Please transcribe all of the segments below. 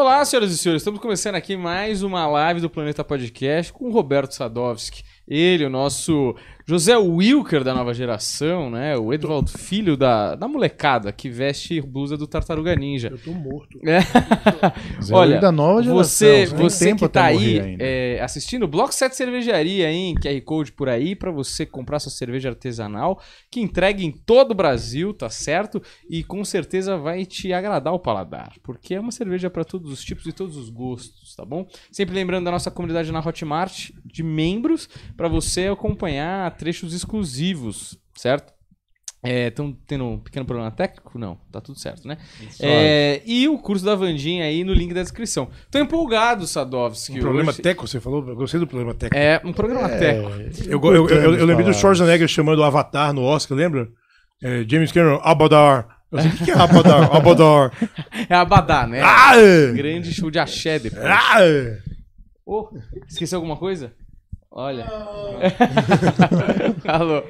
Olá, senhoras e senhores, estamos começando aqui mais uma live do Planeta Podcast com o Roberto Sadovski. Ele, o nosso José Wilker da nova geração, né? O Eduardo Filho da, da molecada que veste blusa do Tartaruga Ninja. Eu tô morto. É. Olha, da nova geração. Você, você que tá aí é, assistindo Bloco 7 Cervejaria, hein? QR Code por aí para você comprar sua cerveja artesanal que entrega em todo o Brasil, tá certo? E com certeza vai te agradar o paladar, porque é uma cerveja para todos os tipos e todos os gostos, tá bom? Sempre lembrando da nossa comunidade na Hotmart de membros para você acompanhar trechos exclusivos, certo? Estão é, tendo um pequeno problema técnico? Não, tá tudo certo, né? É, e o curso da Vandinha aí no link da descrição. Tô empolgado, Sadovski. Um problema hoje... técnico, você falou? Eu gostei do problema técnico. É, um programa é... técnico. Eu, eu, eu, eu lembrei do Schwarzenegger chamando o Avatar no Oscar, lembra? É, James Cameron, Abadar. Eu sei o que é Abadar. Abadar. É Abadar, né? Ah! Grande show de axé depois. Ah! Oh, esqueceu alguma coisa? Olha. Alô.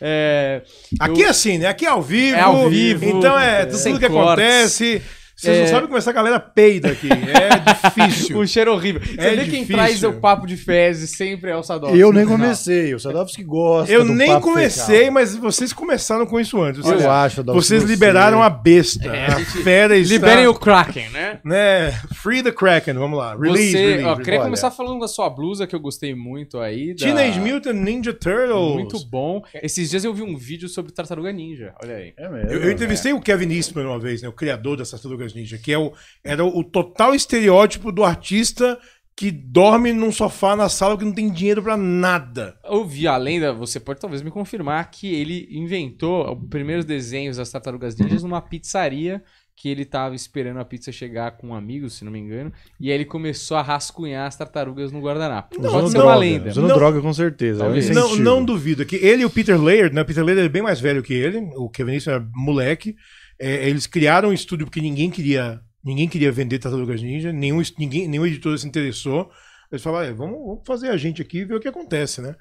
É, aqui eu... é assim, né? Aqui é ao vivo. É ao vivo. Então é, é tudo que cortes. acontece. Vocês é... não sabem como essa galera peida aqui. É difícil. um cheiro é horrível. É você é vê quem traz o papo de fezes sempre é o Sadovski. Eu nem comecei. O Sadovski gosta. Eu nem comecei, mas vocês começaram com isso antes. Vocês, eu acho, Vocês liberaram a besta. É, a, a fera está... Liberem o Kraken, né? né? Free the Kraken. Vamos lá. Release. Você... release. Ó, queria Olha. começar falando da sua blusa que eu gostei muito aí. Da... Teenage Mutant Ninja Turtles. Muito bom. Esses dias eu vi um vídeo sobre Tartaruga Ninja. Olha aí. É mesmo. Eu, eu entrevistei né? o Kevin Eastman uma vez, né? O criador das Ninja. Tartarugas Ninja, que é o, era o total estereótipo do artista que dorme num sofá na sala que não tem dinheiro para nada. Ouvi a lenda, você pode talvez me confirmar, que ele inventou os primeiros desenhos das Tartarugas Ninjas numa pizzaria que ele estava esperando a pizza chegar com um amigo, se não me engano, e aí ele começou a rascunhar as tartarugas no guardanapo. Não, Pode ser droga, uma lenda. Usando droga, com certeza. É não, não duvido. que Ele e o Peter Laird, né? Peter Laird é bem mais velho que ele, o Kevin Eastman é moleque. É, eles criaram um estúdio porque ninguém queria, ninguém queria vender Tartarugas Ninja, nenhum, ninguém, nenhum editor se interessou. Eles falaram, vamos, vamos, fazer a gente aqui e ver o que acontece, né?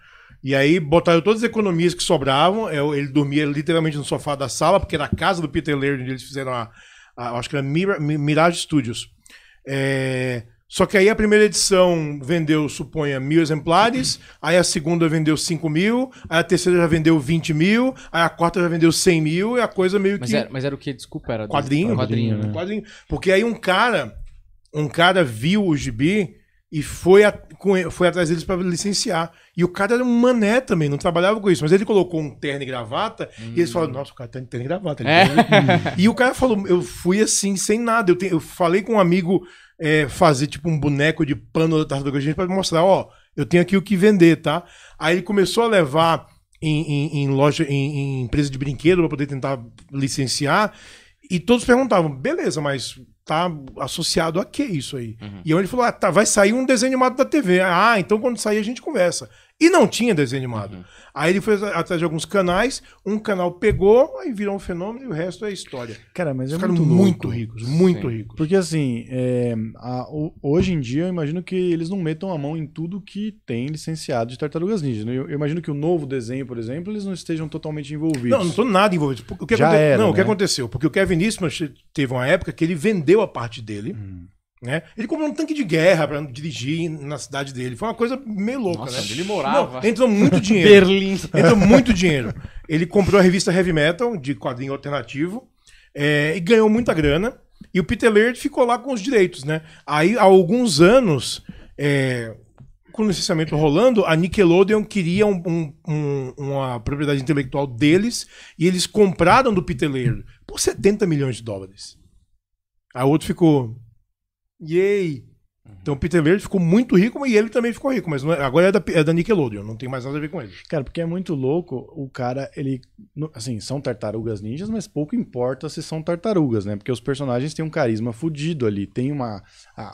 E aí botaram todas as economias que sobravam. É, ele dormia literalmente no sofá da sala, porque era a casa do Peter Laird, onde eles fizeram a, a acho que era Mir Mirage Studios. É, só que aí a primeira edição vendeu, suponha, mil exemplares, uhum. aí a segunda vendeu 5 mil, aí a terceira já vendeu 20 mil, aí a quarta já vendeu 100 mil, e a coisa meio mas que. Era, mas era o que? Desculpa, era. Quadrinho. Quadrinho, né? né? quadrinho. Porque aí um cara, um cara viu o gibi e foi, a, foi atrás deles para licenciar. E o cara era um mané também, não trabalhava com isso. Mas ele colocou um terno e gravata hum. e eles falaram: hum. Nossa, o cara tá em terno e gravata. É. Né? e o cara falou: Eu fui assim, sem nada. Eu, te... eu falei com um amigo é, fazer tipo um boneco de pano da tartaruga gigante para mostrar, ó, eu tenho aqui o que vender, tá? Aí ele começou a levar em, em, em loja, em, em, empresa de brinquedo para poder tentar licenciar. E todos perguntavam, beleza, mas tá associado a que isso aí? Uhum. E aí ele falou, ah, tá, vai sair um desenho animado da TV. Ah, então quando sair a gente conversa. E não tinha desenho animado. Uhum. Aí ele foi atrás de alguns canais, um canal pegou, aí virou um fenômeno e o resto é história. Cara, mas Os é muito, muito ricos, muito Sim. ricos. Porque assim, é, a, hoje em dia eu imagino que eles não metam a mão em tudo que tem licenciado de Tartarugas Ninja. Né? Eu, eu, imagino que o novo desenho, por exemplo, eles não estejam totalmente envolvidos. Não, não estou nada envolvido. O que Já aconte... era, não, né? o que né? aconteceu? Porque o Kevin Eastman teve uma época que ele vendeu a parte dele. Hum né? Ele comprou um tanque de guerra para dirigir na cidade dele. Foi uma coisa meio louca, Nossa, né? Ele morava. Não, entrou muito dinheiro. Berlim. Entrou muito dinheiro. Ele comprou a revista Heavy Metal, de quadrinho alternativo, é, e ganhou muita grana. E o Peter Laird ficou lá com os direitos, né? Aí, há alguns anos, é, com o licenciamento rolando, a Nickelodeon queria um, um, uma propriedade intelectual deles e eles compraram do Peter Laird por 70 milhões de dólares. Aí o outro ficou, Yay! Então o Peter Verde ficou muito rico e ele também ficou rico, mas é, agora é da, é da Nickelodeon, não tem mais nada a ver com ele. Cara, porque é muito louco, o cara, ele. Assim, são tartarugas ninjas, mas pouco importa se são tartarugas, né? Porque os personagens têm um carisma fudido ali, tem uma,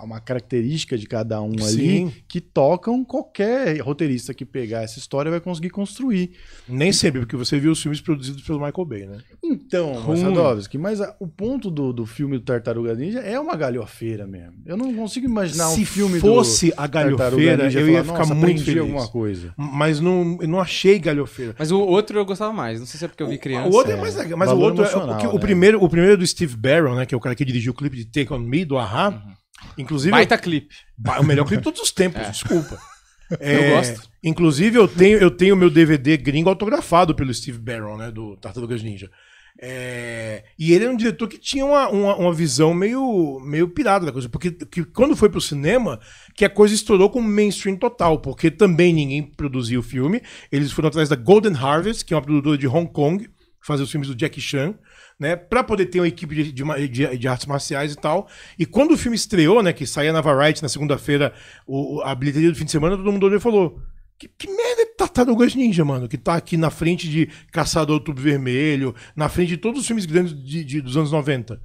uma característica de cada um Sim. ali que tocam qualquer roteirista que pegar essa história vai conseguir construir. Nem sempre, porque você viu os filmes produzidos pelo Michael Bay, né? Então, Sadovski, mas a, ah, o ponto do, do filme do Tartaruga Ninja é uma galhofeira mesmo. Eu não consigo imaginar um filme fosse a galhofeira, eu ia ficar muito feliz. alguma coisa. Mas não, não achei galhofeira. Mas o outro eu gostava mais. Não sei se é porque eu vi criança. O, outro é, mais legal. Mas o outro é, o, né? primeiro, o primeiro é do Steve Barron, né? Que é o cara que dirigiu o clipe de Take On Me, do Ahá. Uhum. Inclusive. Baita clipe. O melhor clipe de todos os tempos, é. desculpa. É, eu gosto. Inclusive, eu tenho eu tenho meu DVD gringo autografado pelo Steve Barron, né? Do Tartarugas Ninja. É, e ele era um diretor que tinha uma, uma, uma, visão meio, meio pirada da coisa, porque que, quando foi pro cinema, que a coisa estourou com mainstream total, porque também ninguém produziu o filme. Eles foram atrás da Golden Harvest, que é uma produtora de Hong Kong, fazer os filmes do Jackie Chan, né? para poder ter uma equipe de, de, de, de, artes marciais e tal. E quando o filme estreou, né? Que saía na Variety na segunda-feira, a bilheteria do fim de semana, todo mundo olhou e falou: que, que merda é Tartarugas Ninja, mano? Que tá aqui na frente de Caçador do Tubo Vermelho, na frente de todos os filmes grandes de, de, dos anos 90.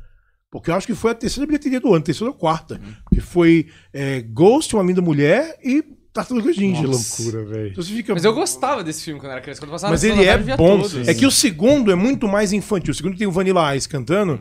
Porque eu acho que foi a terceira bilheteria do ano, terceira ou quarta. Uhum. Que foi é, Ghost, Uma Linda Mulher e Tartarugas Ninja. Que loucura, velho. Então Mas eu gostava desse filme quando era criança. Quando passava Mas ele é tarde, bom. É que o segundo é muito mais infantil. O segundo tem o Vanilla Ice cantando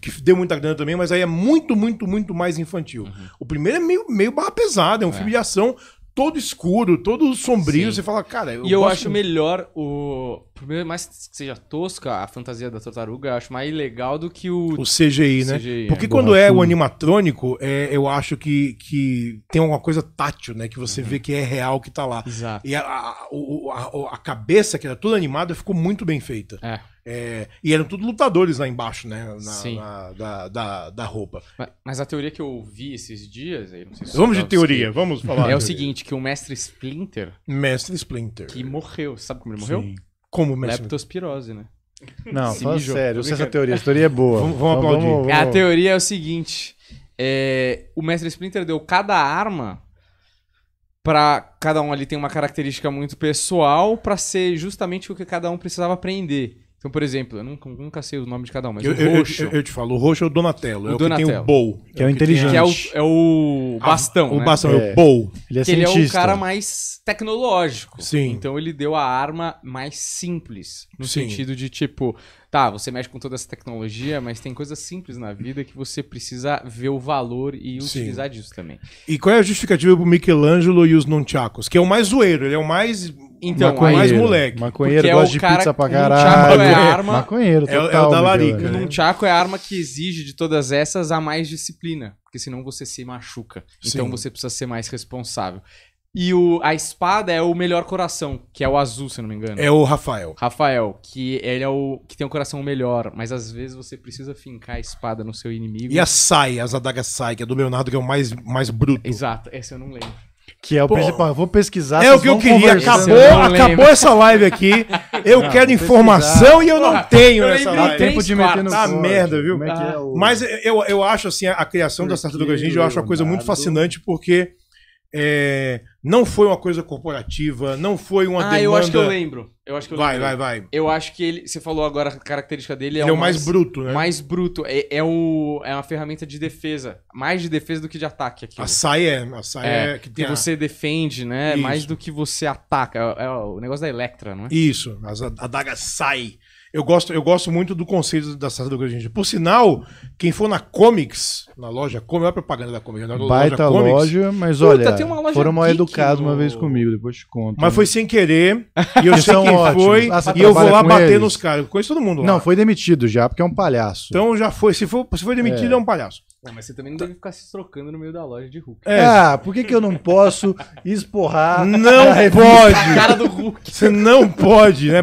que, deu muita grana também, mas aí é muito, muito, muito mais infantil. Uhum. O primeiro é meio, meio barra pesada, é um é. filme de ação, todo escuro, todo sombrio. Sim. Você fala, cara. Eu e eu acho melhor o, Primeiro, mais que seja tosca, a fantasia da tartaruga eu acho mais legal do que o. O CGI, né? CGI, é. Porque é. quando é o animatrônico, é, eu acho que, que tem alguma coisa tátil, né? Que você uhum. vê que é real que tá lá. Exato. E a, a, a, a cabeça, que era toda animada, ficou muito bem feita. É. É, e eram tudo lutadores lá embaixo, né? Na, Sim. Na, da, da, da, roupa. Mas, mas, a teoria que eu vi esses dias. Aí, se vamos de teoria, que... vamos falar. É o seguinte: que o mestre Splinter. Mestre Splinter. Que morreu. Sabe como ele morreu? Sim. Como mexe? Leptospirose, né? Não, Se fala sério. Eu sei essa teoria. Essa teoria é boa. Vamos, vamos aplaudir. Vamos, vamos, a teoria é o seguinte: é, o mestre Splinter deu cada arma para cada um ali tem uma característica muito pessoal para ser justamente o que cada um precisava aprender. Então, por exemplo, eu nunca, nunca sei o nome de cada um, mas eu, o roxo. Eu, eu, eu, te falo, o roxo é o Donatello. É o, Donatello. que tem o Bow. Que é o é inteligente. Que é o, é o bastão. A, né? O bastão, é, o é. Bow. Ele é que cientista. Ele é o cara mais tecnológico. Sim. Então ele deu a arma mais simples. No Sim. sentido de tipo, tá, você mexe com toda essa tecnologia, mas tem coisas simples na vida que você precisa ver o valor e utilizar Sim. disso também. E qual é a justificativa pro Michelangelo e os Nunchakos? Que é o mais zoeiro, ele é o mais então, maconheiro, mais moleque. Maconheiro é gosta é de cara, pizza pra caralho. Um é arma, maconheiro, total, é, o é da larica. Né? um tchaco é a arma que exige de todas essas a mais disciplina, porque senão você se machuca. Então Sim. você precisa ser mais responsável. E o, a espada é o melhor coração, que é o azul, se não me engano. É o Rafael. Rafael, que ele é o que tem o coração melhor, mas às vezes você precisa fincar a espada no seu inimigo. E a saia, as adagas saia, que é do Leonardo, que é o mais, mais bruto. Exato, essa eu não lembro. Que é o Pô, principal. Eu vou pesquisar. É o que eu queria. Acabou, eu acabou essa live aqui. Eu não, quero informação e eu não Porra, tenho eu essa live. tempo de meter no Tá merda, viu? É, é o... Mas eu, eu acho assim, a criação porque da Tartaruga Ninja, eu acho uma coisa muito fascinante, porque é, não foi uma coisa corporativa, não foi uma ah, demanda... eu acho que eu lembro. Eu acho que eu vai, lembro. vai, vai. Eu acho que ele... Você falou agora a característica dele é ele é o é o mais, mais, bruto, né? Mais bruto. É, é, o, é uma ferramenta de defesa. Mais de defesa do que de ataque A SAI é. A SAI é, é que tem que a... você defende, né? Isso. Mais do que você ataca. É, é, o negócio da Electra, não é? Isso. A, a daga SAI. Eu gosto, eu gosto muito do conceito das tartarugas ninja. Por sinal, quem for na Comics, na loja Comics, a propaganda da Comics. Na Baita loja, Comics, loja mas olha, puta, tem uma loja foram mal educados no... uma vez comigo, depois te conto. Mas né? foi sem querer, e eu sei quem ótimos. foi, ah, e eu vou lá bater eles? nos caras. Eu conheço todo mundo lá. Não, foi demitido já, porque é um palhaço. Então já foi, se, for, se foi demitido é, é um palhaço mas você também não tá. deve ficar se trocando no meio da loja de Hulk. É. Ah, por que, que eu não posso esporrar? Não pode! cara do Hulk. Você não pode, né?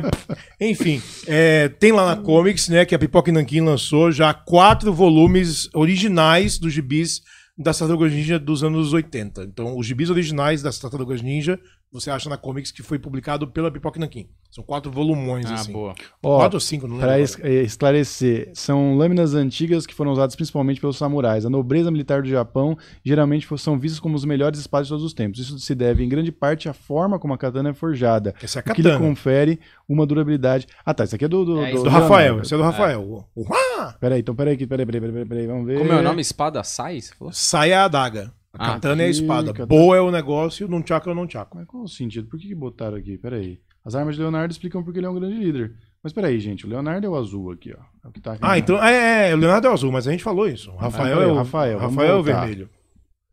Enfim, é, tem lá na Comics, né, que a Pipoca e Nankin lançou já quatro volumes originais dos gibis das Tartarugas Ninja dos anos 80. Então, os gibis originais das Tartarugas Ninja você acha na Comics que foi publicado pela Pipoca Nankin. São quatro volumões, ah, assim. boa. Ó, quatro ou cinco, não lembro. Para eh, esclarecer, são lâminas antigas que foram usadas principalmente pelos samurais. A nobreza militar do Japão geralmente são vistas como os melhores espadas de todos os tempos. Isso se deve, em grande parte, à forma como a katana é forjada. Essa é a katana. que lhe confere uma durabilidade... Ah, tá. Isso aqui é do... Do, é, do, do Rafael. Esse é do é. Rafael. É. Peraí, então peraí, peraí, peraí, peraí, peraí, peraí, vamos ver. Como é o nome? Espada Sai? Você falou? Sai a adaga. A ah, katana aqui, é a espada. Katana. Boa é o negócio, não tchaco é o não Mas qual o sentido? Por que, que botaram aqui? Peraí. As armas de Leonardo explicam porque ele é um grande líder. Mas peraí, gente, o Leonardo é o azul aqui, ó. É o que tá aqui. Ah, então. É, é, o Leonardo é o azul, mas a gente falou isso. O Rafael ah, é o. Rafael, Rafael é o vermelho.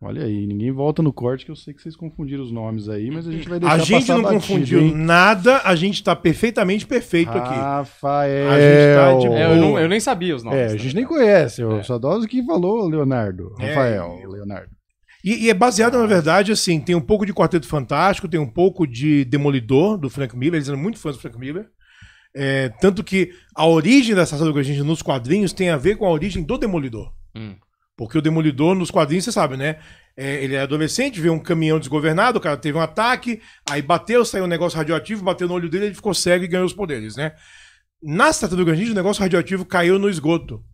Olha aí, ninguém volta no corte, que eu sei que vocês confundiram os nomes aí, mas a gente vai deixar A gente não batido, confundiu hein? nada, a gente tá perfeitamente perfeito Rafael. aqui. Rafael. A gente tá de é, eu, não, eu, nem sabia os nomes. É, a tá gente nem conhece, eu é. só dose que falou Leonardo. É, Rafael, Leonardo. E, e, é baseado, na verdade, assim, tem um pouco de Quarteto Fantástico, tem um pouco de Demolidor, do Frank Miller, eles eram muito fãs do Frank Miller. É, tanto que a origem dessa tartaruga ninja nos quadrinhos tem a ver com a origem do Demolidor. Hum. Porque o Demolidor, nos quadrinhos, você sabe, né? É, ele é adolescente, vê um caminhão desgovernado, o cara teve um ataque, aí bateu, saiu um negócio radioativo, bateu no olho dele, ele ficou cego e ganhou os poderes, né? Na tartarugas ninja, o negócio radioativo caiu no esgoto.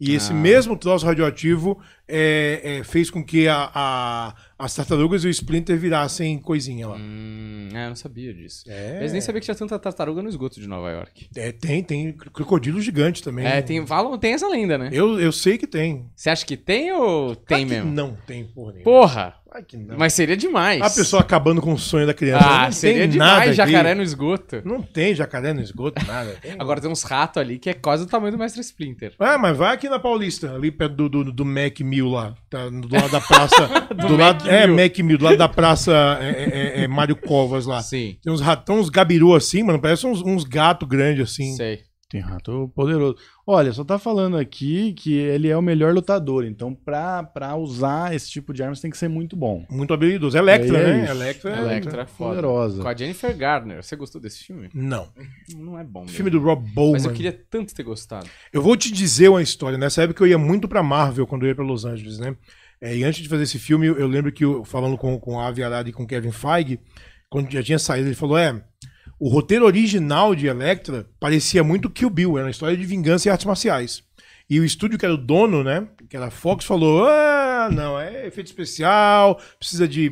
E esse ah. mesmo troço radioativo é, é, fez com que a, a, as tartarugas e o Splinter virassem coisinha lá. Hum, é, eu não sabia disso. É. Mas nem sabia que tinha tanta tartaruga no esgoto de Nova York. É, tem, tem crocodilo gigante também. É, tem, falam, tem essa lenda, né? Eu, eu sei que tem. Você acha que tem ou claro tem mesmo? Não tem, porra. Nenhuma. Porra! Ai, Mas seria demais. A pessoa acabando com o sonho da criança. Ah, não seria demais jacaré no esgoto. Não tem jacaré no esgoto, nada. Tem Agora tem uns ratos ali que é quase do tamanho do Mestre Splinter. Ah, mas vai aqui na Paulista, ali perto do, do, do Mac Mil Mill lá, tá do lado da praça. do, do lado, Mac é, Mac Mill, do lado da praça é, é, é, é Mário Covas lá. Sim. Tem uns ratão, uns gabiru assim, mano, parece uns, uns gatos grandes assim. Sei. Tem rato poderoso. Olha, só tá falando aqui que ele é o melhor lutador, então pra, pra usar esse tipo de arma você tem que ser muito bom. Muito habilidoso. Electra, é né? Isso. Electra, é Electra é foda. poderosa. Com a Jennifer Garner. Você gostou desse filme? Não. Não é bom. Mesmo. Filme do Rob Bowman. Mas eu queria tanto ter gostado. Eu vou te dizer uma história. Nessa época eu ia muito pra Marvel quando eu ia pra Los Angeles, né? É, e antes de fazer esse filme, eu lembro que eu, falando com, com a Avi Arad e com Kevin Feige, quando já tinha saído, ele falou: é. O roteiro original de Electra parecia muito Kill Bill, era uma história de vingança e artes marciais. E o estúdio que era o dono, né? Que era a Fox, falou: ah, não, é efeito especial, precisa de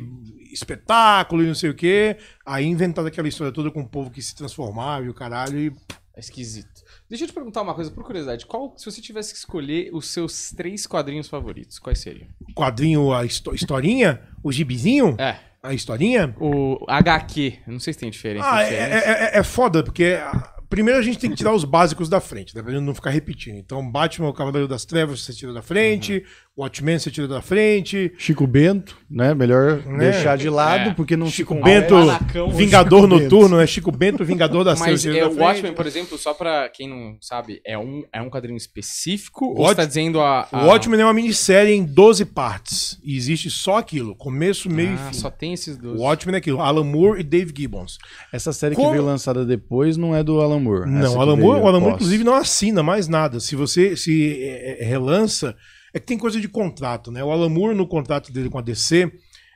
espetáculo e não sei o quê. Aí inventaram aquela história toda com o povo que se transformava e o caralho e. É esquisito. Deixa eu te perguntar uma coisa, por curiosidade. Qual, se você tivesse que escolher os seus três quadrinhos favoritos, quais seriam? Quadrinho, a historinha? O gibizinho? É. A historinha? O HQ. Não sei se tem diferença. Ah, é, é, é, é foda, porque ah, primeiro a gente tem que tirar os básicos da frente, né? Pra gente não ficar repetindo. Então, Batman, o Cavaleiro das Trevas, você tira da frente. Uhum. Watchmen você tira da frente. Chico Bento, né? Melhor né? deixar de lado, é. porque não Chico fica Bento, Malacão, Vingador Chico Noturno, Bento. é Chico Bento, Vingador da Mas é, o Watchmen, por exemplo, só pra quem não sabe, é um, é um quadrinho específico? O ou você tá dizendo a, a, O Watchmen é uma minissérie em 12 partes. E existe só aquilo: começo, meio ah, e fim. só tem esses dois. O Watchmen é aquilo: Alan Moore e Dave Gibbons. Essa série Como... que veio lançada depois não é do Alan Moore. Não, Alan Moore, o Alan Moore, inclusive, não assina mais nada. Se você se eh, eh, relança. É que tem coisa de contrato, né? O Alan Moore, no contrato dele com a DC,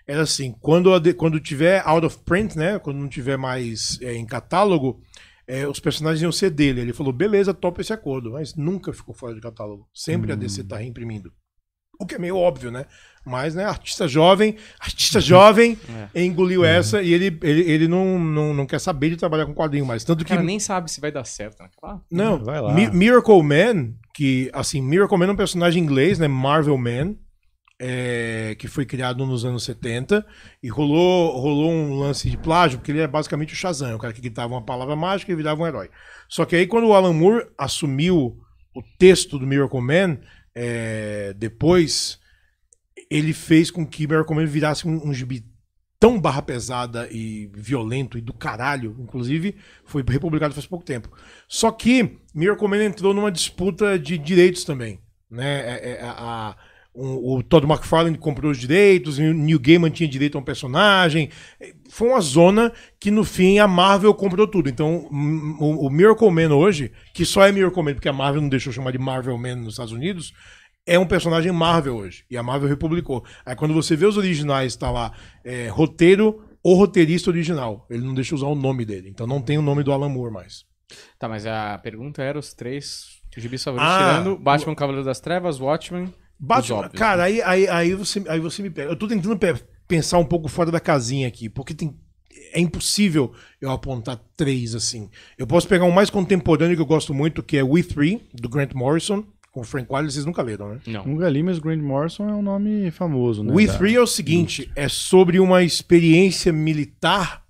era assim: quando, a, quando tiver out of print, né? Quando não tiver mais é, em catálogo, é, os personagens iam ser dele. Ele falou: beleza, topa esse acordo. Mas nunca ficou fora de catálogo. Sempre hum. a DC tá reimprimindo. O que é meio óbvio, né? Mas, né, artista jovem, artista jovem é. engoliu é. essa e ele, ele, ele não, não, não quer saber de trabalhar com quadrinho mais. Tanto o que. nem sabe se vai dar certo, né? Claro. Não, vai lá. Mi Miracle Man, que, assim, Miracle Man é um personagem inglês, né? Marvel Man. É, que foi criado nos anos 70 e rolou, rolou um lance de plágio, porque ele é basicamente o Shazam, é o cara que gritava uma palavra mágica e virava um herói. Só que aí quando o Alan Moore assumiu o texto do Miracle Man, é, depois, ele fez com que Miracle virasse um, um gibi tão barra pesada e violento e do caralho, inclusive, foi republicado faz pouco tempo. Só que Miracle entrou numa disputa de direitos também, né? É, é, a, a, a um, o Todd McFarlane comprou os direitos, o Neil Gaiman tinha direito a um personagem. Foi uma zona que, no fim, a Marvel comprou tudo. Então, o, o Miracle Man hoje, que só é Miracle Man porque a Marvel não deixou chamar de Marvel Man nos Estados Unidos, é um personagem Marvel hoje. E a Marvel republicou. Aí, quando você vê os originais, tá lá, é, roteiro ou roteirista original. Ele não deixa usar o nome dele. Então, não tem o nome do Alan Moore mais. Tá, mas a pergunta era os três gibis favoritos, ah, tirando Batman, o... Cavaleiro das Trevas, Watchmen... Bate, cara, né? aí, aí, aí, você, aí você me pega. Eu tô tentando pensar um pouco fora da casinha aqui, porque tem, é impossível eu apontar três assim. Eu posso pegar um mais contemporâneo que eu gosto muito, que é We Three, do Grant Morrison. Com o Frank Wiley, vocês nunca leram, né? Não. Nunca li, mas Grant Morrison é um nome famoso, né? We da... Three é o seguinte: é sobre uma experiência militar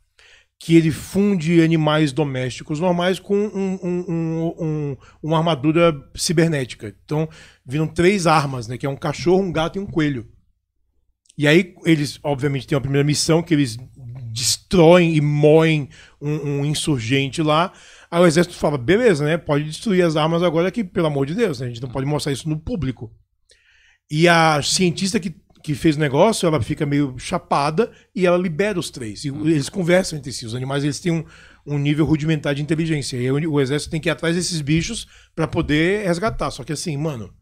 que ele funde animais domésticos normais com um, um, um, uma armadura cibernética. Então, viram três armas, né? Que é um cachorro, um gato e um coelho. E aí, eles, obviamente, têm uma primeira missão, que eles destroem e moem um, insurgente lá. Aí o exército fala, beleza, né? Pode destruir as armas agora que, pelo amor de Deus, né? a gente não pode mostrar isso no público. E a cientista que que fez o negócio, ela fica meio chapada e ela libera os três. E uhum. eles conversam entre si. Os animais eles têm um, um nível rudimentar de inteligência. E o, o exército tem que ir atrás desses bichos para poder resgatar. Só que assim, mano,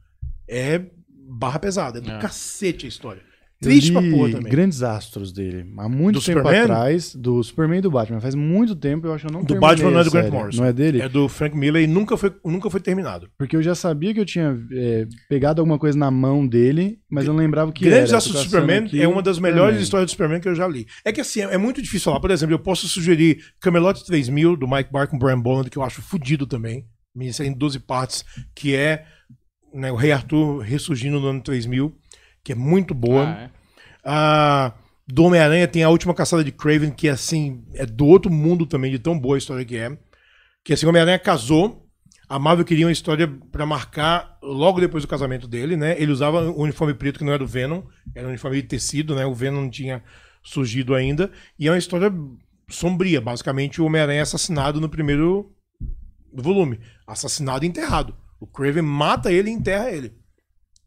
é barra pesada. É do é. cacete a história. Triste pra porra também. grandes astros dele. Há muito Do tempo Superman? atrás, do Superman e do Batman. Faz muito tempo, eu acho que eu não Do Batman não é do Grant série. Morrison. Não é dele? É do Frank Miller e nunca foi, nunca foi terminado. Porque eu já sabia que eu tinha é, pegado alguma coisa na mão dele, mas eu não lembrava que Grandes era. Astros do Superman aqui. é uma das melhores Também. histórias do Superman que eu já li. É que assim, é, é muito difícil falar. Por exemplo, eu posso sugerir Camelot 3000, do Mike Barr com Brian Bond, que eu acho fodido também. me em 12 partes, que é né, o Rei Arthur ressurgindo no ano 3000 que é muito boa. Ah, é. do Homem-Aranha tem a última caçada de Craven, que assim, é do outro mundo também, de tão boa a história que é. Que assim, o Homem-Aranha casou. A Marvel queria uma história para marcar logo depois do casamento dele, né? Ele usava um uniforme preto que não era do Venom, era um uniforme de tecido, né? O Venom não tinha surgido ainda. E é uma história sombria, basicamente o Homem-Aranha é assassinado no primeiro volume. Assassinado e enterrado. O Craven mata ele e enterra ele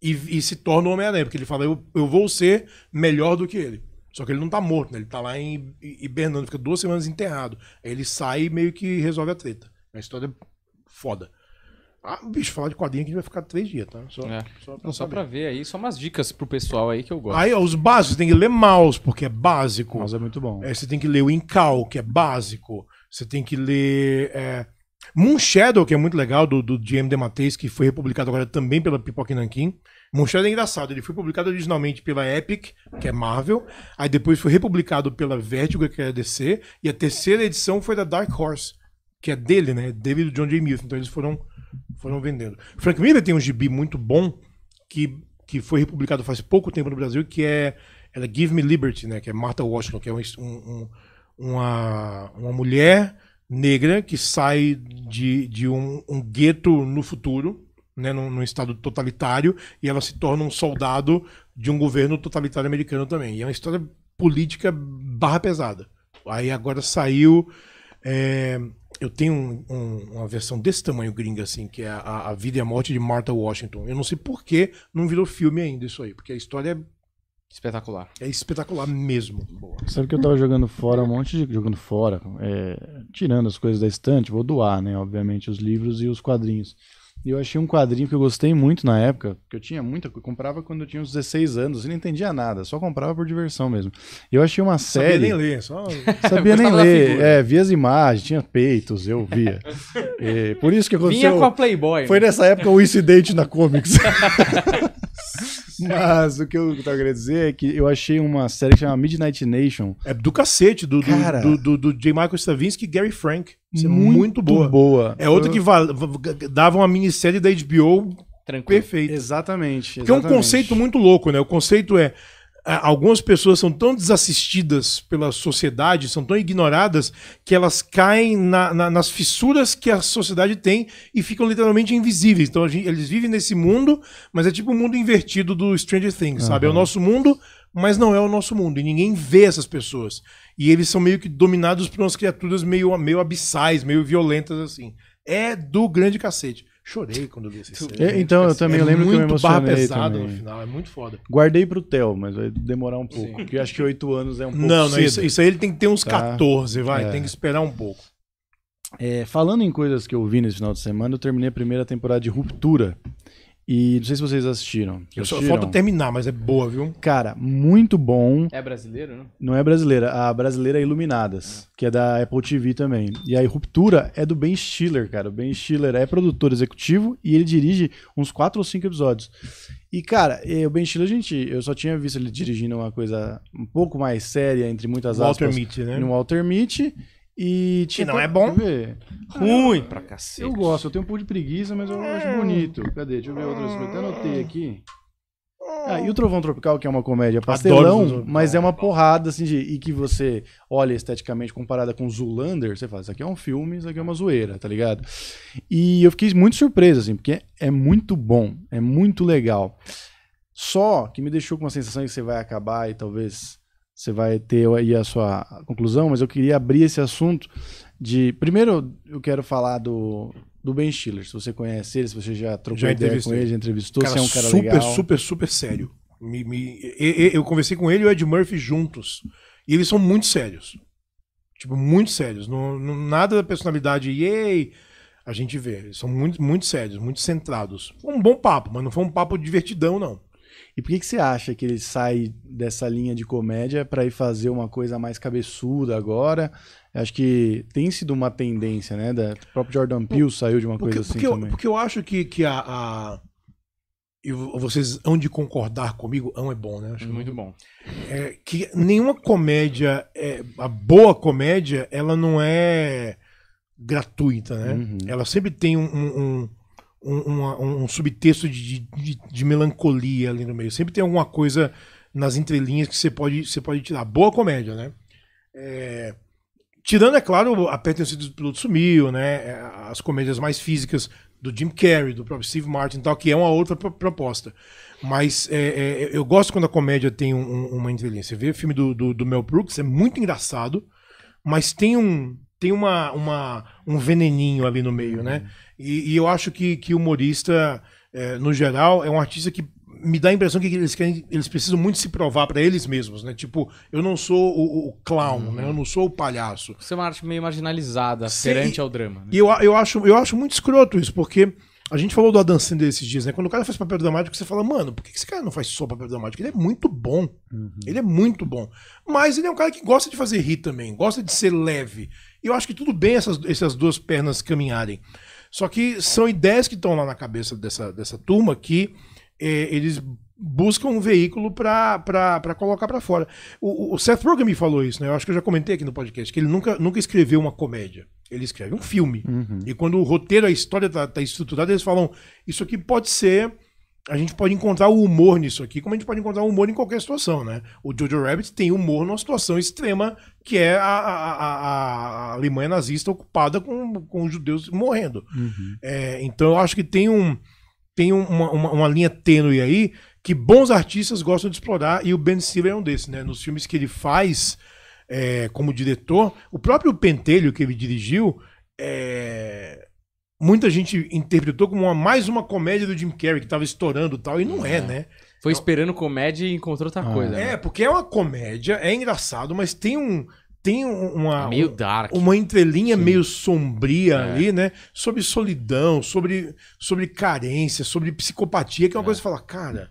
e, e se torna o Homem-Aranha, porque ele fala, eu, eu vou ser melhor do que ele. Só que ele não tá morto, né? Ele tá lá em hibernando, fica duas semanas enterrado. Aí ele sai e meio que resolve a treta. A história é foda. Ah, bicho, falar de quadrinho que a gente vai ficar três dias, tá? Só, é. só, pra, só pra, ver aí, só umas dicas pro pessoal aí que eu gosto. Aí, ó, os básicos, tem que ler Mouse, porque é básico. Mouse é muito bom. É, você tem que ler o Incal, que é básico. Você tem que ler é, Moon Shadow, que é muito legal, do, do GM Demateis, que foi republicado agora também pela Pipoca Nankin. Mostrando é engraçado, ele foi publicado originalmente pela Epic, que é Marvel, aí depois foi republicado pela Vertigo, que é a DC, e a terceira edição foi da Dark Horse, que é dele, né? Dele do John J. Milton, então eles foram, foram vendendo. Frank Miller tem um gibi muito bom, que, que foi republicado faz pouco tempo no Brasil, que é, é Give Me Liberty, né? Que é Martha Washington, que é um, um, uma, uma mulher negra que sai de, de um, um gueto no futuro né, num, num, estado totalitário e ela se torna um soldado de um governo totalitário americano também. E é uma história política barra pesada. Aí agora saiu. É, eu tenho um, um, uma versão desse tamanho gringa, assim, que é a, a, Vida e a Morte de Martha Washington. Eu não sei por que não virou filme ainda isso aí, porque a história é. Espetacular. É espetacular mesmo. Boa. Sabe que eu tava jogando fora um monte de. jogando fora, é, tirando as coisas da estante, vou doar, né? Obviamente, os livros e os quadrinhos eu achei um quadrinho que eu gostei muito na época, que eu tinha muita, eu comprava quando eu tinha uns 16 anos e não entendia nada, só comprava por diversão mesmo. Eu achei uma série. Sabia nem ler, só. Sabia nem ler, é, via as imagens, tinha peitos, eu via. É, por isso que aconteceu. Vinha com a Playboy. Foi né? nessa época o incidente na Comics. Mas o que eu tava querendo dizer é que eu achei uma série que chama Midnight Nation. É do cacete, do, do Cara. do, do, do J. Michael Stravinsky e Gary Frank. Isso é muito, muito boa. boa. É outra que dava uma minissérie da HBO Tranquilo. perfeita. Exatamente. exatamente. Que é um conceito muito louco, né? O conceito é algumas pessoas são tão desassistidas pela sociedade, são tão ignoradas, que elas caem na, na, nas fissuras que a sociedade tem e ficam literalmente invisíveis. Então gente, eles vivem nesse mundo, mas é tipo o um mundo invertido do Stranger Things, uhum. sabe? É o nosso mundo, mas não é o nosso mundo. E ninguém vê essas pessoas. E eles são meio que dominados por umas criaturas meio, meio abissais, meio violentas assim. É do grande cacete. Chorei quando vi esse cena. É, então, eu assim, também é lembro que eu me emocionei pesado também. no final, é muito foda. Guardei pro Theo, mas vai demorar um pouco, Sim. porque eu acho que oito anos é um pouco Não, não isso, isso, aí ele tem que ter uns tá? 14, vai, é. tem que esperar um pouco. É, falando em coisas que eu vi nesse final de semana, eu terminei a primeira temporada de Ruptura, e não sei se vocês assistiram. Eu assistiram? só falta terminar, mas é boa, viu? Cara, muito bom. É brasileiro, não? Não é brasileira. A brasileira é Iluminadas, é. que é da Apple TV também. E aí Ruptura é do Ben Stiller, cara. O Ben Stiller é produtor executivo e ele dirige uns 4 ou 5 episódios. E, cara, o Ben Stiller, gente, eu só tinha visto ele dirigindo uma coisa um pouco mais séria, entre muitas Walter aspas. Walter Mitty, né? No Walter Mitty. E tipo, não é bom. Ruim pra cacete. Eu gosto, eu tenho um pouco de preguiça, mas eu acho é. bonito. Cadê? Deixa eu ver outras coisas. Até anotei aqui. Ah, ah e o Trovão Tropical, que é uma comédia pastelão, mas é uma porrada, assim, de, e que você olha esteticamente comparada com Zulander, você fala, isso aqui é um filme, isso aqui é uma zoeira, tá ligado? E eu fiquei muito surpreso, assim, porque é muito bom, é muito legal. Só que me deixou com uma sensação que você vai acabar e talvez você vai ter aí a sua conclusão, mas eu queria abrir esse assunto de. Primeiro, eu quero falar do, do Ben Stiller. Se você conhece ele, se você já trocou já ideia com ele, já entrevistou, cara, se é um cara super, legal. Super, super, sério. Me, me, eu, eu conversei com ele e o Ed Murphy juntos. E eles são muito sérios. Tipo, muito sérios. Não, nada da personalidade, yay! A gente vê. Eles são muito, muito sérios, muito centrados. Foi um bom papo, mas não foi um papo divertidão, não. E por que, que você acha que ele sai dessa linha de comédia para ir fazer uma coisa mais cabeçuda agora? Acho que tem sido uma tendência, né? Da, o próprio Jordan Peele saiu de uma porque, coisa assim porque também. porque eu acho que, que a, a... E vocês hão de concordar comigo, hão é bom, né? Acho Muito que... bom. É, que nenhuma comédia, é, a boa comédia, ela não é gratuita, né? Uhum. Ela sempre tem um, um, um, um, um subtexto de, de, de, melancolia ali no meio. Sempre tem alguma coisa nas entrelinhas que você pode, você pode tirar. Boa comédia, né? É... Tirando, é claro, a pertença do piloto sumiu, né? É, as comédias mais físicas do Jim Carrey, do próprio Steve Martin e tal, que é uma outra proposta. Mas é, é, eu gosto quando a comédia tem um, uma entrelinha. Você vê o filme do, do, do Mel Brooks, é muito engraçado, mas tem um, tem uma, uma, um veneninho ali no meio, né? E, e eu acho que, que humorista, é, no geral, é um artista que me dá a impressão que eles, querem, eles precisam muito se provar para eles mesmos, né? Tipo, eu não sou o, o clown, uhum. né? Eu não sou o palhaço. Você é uma arte meio marginalizada Sim, perante ao drama. Né? E eu, eu, acho, eu acho muito escroto isso, porque a gente falou do Adam Sandler esses dias, né? Quando o cara faz papel dramático, você fala, mano, por que esse cara não faz só papel dramático? Ele é muito bom. Uhum. Ele é muito bom. Mas ele é um cara que gosta de fazer rir também, gosta de ser leve. E eu acho que tudo bem essas, essas duas pernas caminharem. Só que são ideias que estão lá na cabeça dessa, dessa turma que é, eles buscam um veículo para colocar para fora. O, o, Seth Rogen me falou isso, né? Eu acho que eu já comentei aqui no podcast, que ele nunca, nunca escreveu uma comédia. Ele escreve um filme. Uhum. E quando o roteiro, a história está tá estruturada, eles falam: isso aqui pode ser a gente pode encontrar o humor nisso aqui, como a gente pode encontrar o humor em qualquer situação, né? O Jojo Rabbit tem humor numa situação extrema, que é a, a, a, a Alemanha nazista ocupada com, com os judeus morrendo. Uhum. É, então eu acho que tem, um, tem uma, uma, uma, linha tênue aí que bons artistas gostam de explorar, e o Ben Stiller é um desses, né? Nos filmes que ele faz é, como diretor, o próprio Pentelho que ele dirigiu. É, muita gente interpretou como uma, mais uma comédia do Jim Carrey que tava estourando e tal, e não é, é né? Foi então, esperando comédia e encontrou outra ah, coisa. Né? É, né? porque é uma comédia, é engraçado, mas tem um tem uma é meio dark. uma entrelinha Sim. meio sombria é. ali, né? Sobre solidão, sobre sobre carência, sobre psicopatia, que é uma é. coisa que fala, cara,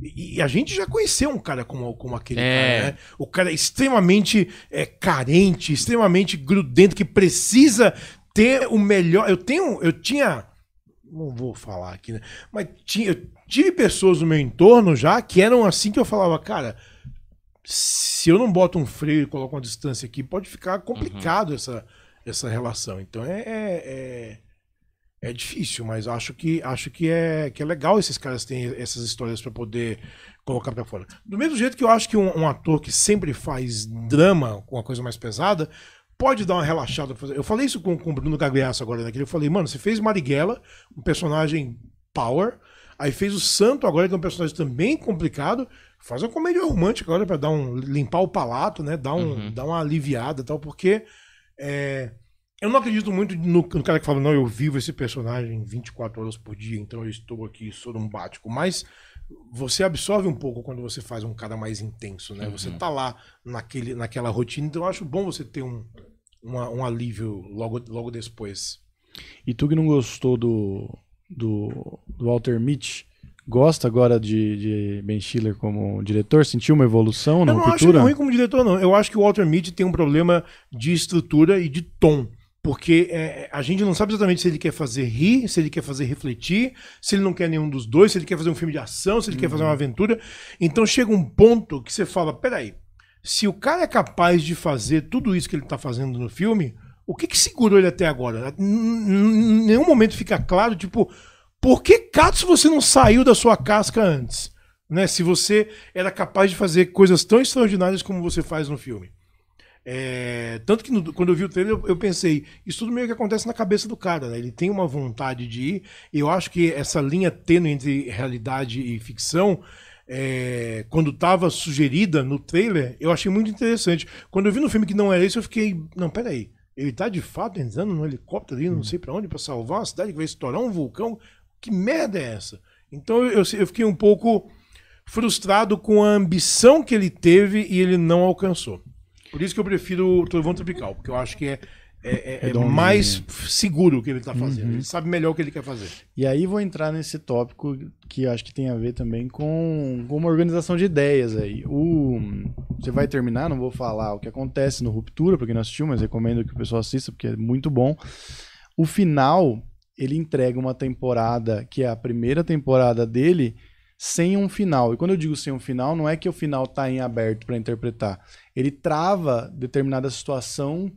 e a gente já conheceu um cara como, como aquele é. cara, né? O cara é extremamente é, carente, extremamente grudento, que precisa ter o melhor. Eu tenho. Eu tinha. Não vou falar aqui, né? Mas tinha, eu tive pessoas no meu entorno já que eram assim que eu falava, cara. Se eu não boto um freio e coloco uma distância aqui, pode ficar complicado uhum. essa, essa relação. Então é, é, é, é difícil, mas acho que acho que é, que é legal esses caras terem essas histórias para poder colocar para fora. Do mesmo jeito que eu acho que um, um, ator que sempre faz drama, uma coisa mais pesada, pode dar uma relaxada. Eu falei isso com, com o Bruno Gagliasso agora, né? Que Eu falei, mano, você fez Marighella, um personagem power. Aí fez o Santo agora, que é um personagem também complicado. Faz uma comédia romântica agora para dar um limpar o palato, né? Dar, um, uhum. dar uma aliviada tal, porque é, eu não acredito muito no, no, cara que fala, não, eu vivo esse personagem 24 horas por dia, então eu estou aqui, sorumbático. Mas você absorve um pouco quando você faz um cara mais intenso, né? Uhum. Você tá lá naquele, naquela rotina, então eu acho bom você ter um, uma, um alívio logo, logo depois. E tu que não gostou do, do, do Walter Mitch, gosta agora de, de, Ben Schiller como diretor? Sentiu uma evolução na ruptura? Eu não ruptura? acho ruim como diretor, não. Eu acho que o Walter Mitty tem um problema de estrutura e de tom. Porque é, a gente não sabe exatamente se ele quer fazer rir, se ele quer fazer refletir, se ele não quer nenhum dos dois, se ele quer fazer um filme de ação, se ele uhum. quer fazer uma uhum. aventura. Então chega um ponto que você fala: peraí, se o cara é capaz de fazer tudo isso que ele está fazendo no filme, o que, que segurou ele até agora? Em nenhum momento fica claro, tipo, por que Katsu você não saiu da sua casca antes? Né? Se você era capaz de fazer coisas tão extraordinárias como você faz no filme. É, tanto que no, quando eu vi o trailer, eu, eu, pensei, isso tudo meio que acontece na cabeça do cara, né? Ele tem uma vontade de ir. e Eu acho que essa linha tênue entre realidade e ficção, é, quando estava sugerida no trailer, eu achei muito interessante. Quando eu vi no filme que não era isso, eu fiquei, não, peraí. Ele está de fato entrando num helicóptero ali, não uhum. sei para onde, para salvar uma cidade que vai estourar um vulcão? Que merda é essa? Então eu, eu fiquei um pouco frustrado com a ambição que ele teve e ele não alcançou. Por isso que eu prefiro o Trovão Tropical, porque eu acho que é, é, é, é, é mais seguro o que ele está fazendo. Uhum. Ele sabe melhor o que ele quer fazer. E aí vou entrar nesse tópico que acho que tem a ver também com, com uma organização de ideias aí. O, você vai terminar, não vou falar o que acontece no Ruptura, para quem não assistiu, mas recomendo que o pessoal assista, porque é muito bom. O final, ele entrega uma temporada, que é a primeira temporada dele, sem um final. E quando eu digo sem um final, não é que o final está em aberto para interpretar. Ele trava determinada situação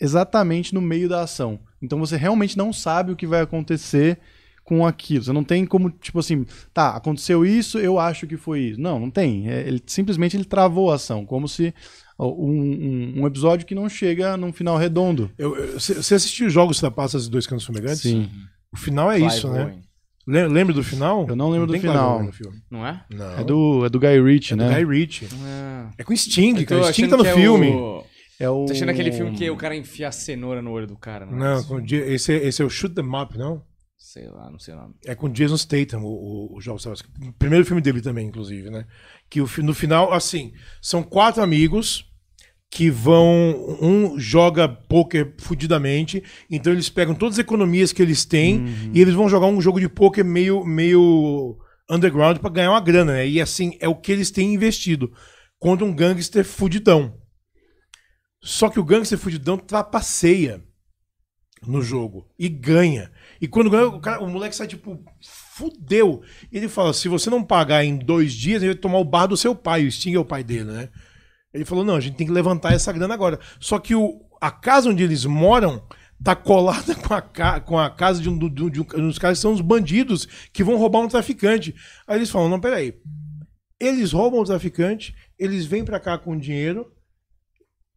exatamente no meio da ação. Então você realmente não sabe o que vai acontecer com aquilo. Você não tem como, tipo assim, tá, aconteceu isso, eu acho que foi isso. Não, não tem. É, ele simplesmente ele travou a ação, como se um, um, um episódio que não chega num final redondo. Eu, eu, você assistiu jogos da passa dos dois canos fumegantes? Sim. O final é Fly isso, going. né? Lembra do final? Eu não lembro não do final. Não é? Não. É do, é do Guy Ritchie, é né? Do Guy Ritchie. É, é com Sting, cara. Sting tá no é filme. É o... É o... Tá achando aquele filme que o cara enfia a cenoura no olho do cara, não, é não é com... esse, esse é o Shoot the Map, não? Sei lá, não sei lá. É com Jason Statham, o, o, o Joel Primeiro filme dele também, inclusive, né? Que o, no final, assim, são quatro amigos que vão. Um joga pôquer fudidamente, então eles pegam todas as economias que eles têm uhum. e eles vão jogar um jogo de pôquer meio, meio underground para ganhar uma grana, né? E assim, é o que eles têm investido contra um gangster fudidão. Só que o gangster fudidão trapaceia no jogo e ganha. E quando ganha, o, cara, o moleque sai tipo, fudeu. E ele fala: se você não pagar em dois dias, ele vai tomar o bar do seu pai. O Sting é o pai dele, né? Ele falou: não, a gente tem que levantar essa grana agora. Só que o, a casa onde eles moram tá colada com a, ca, com a casa de um, de um, de um, de um dos caras que são os bandidos que vão roubar um traficante. Aí eles falam: não, peraí. Eles roubam o traficante, eles vêm para cá com dinheiro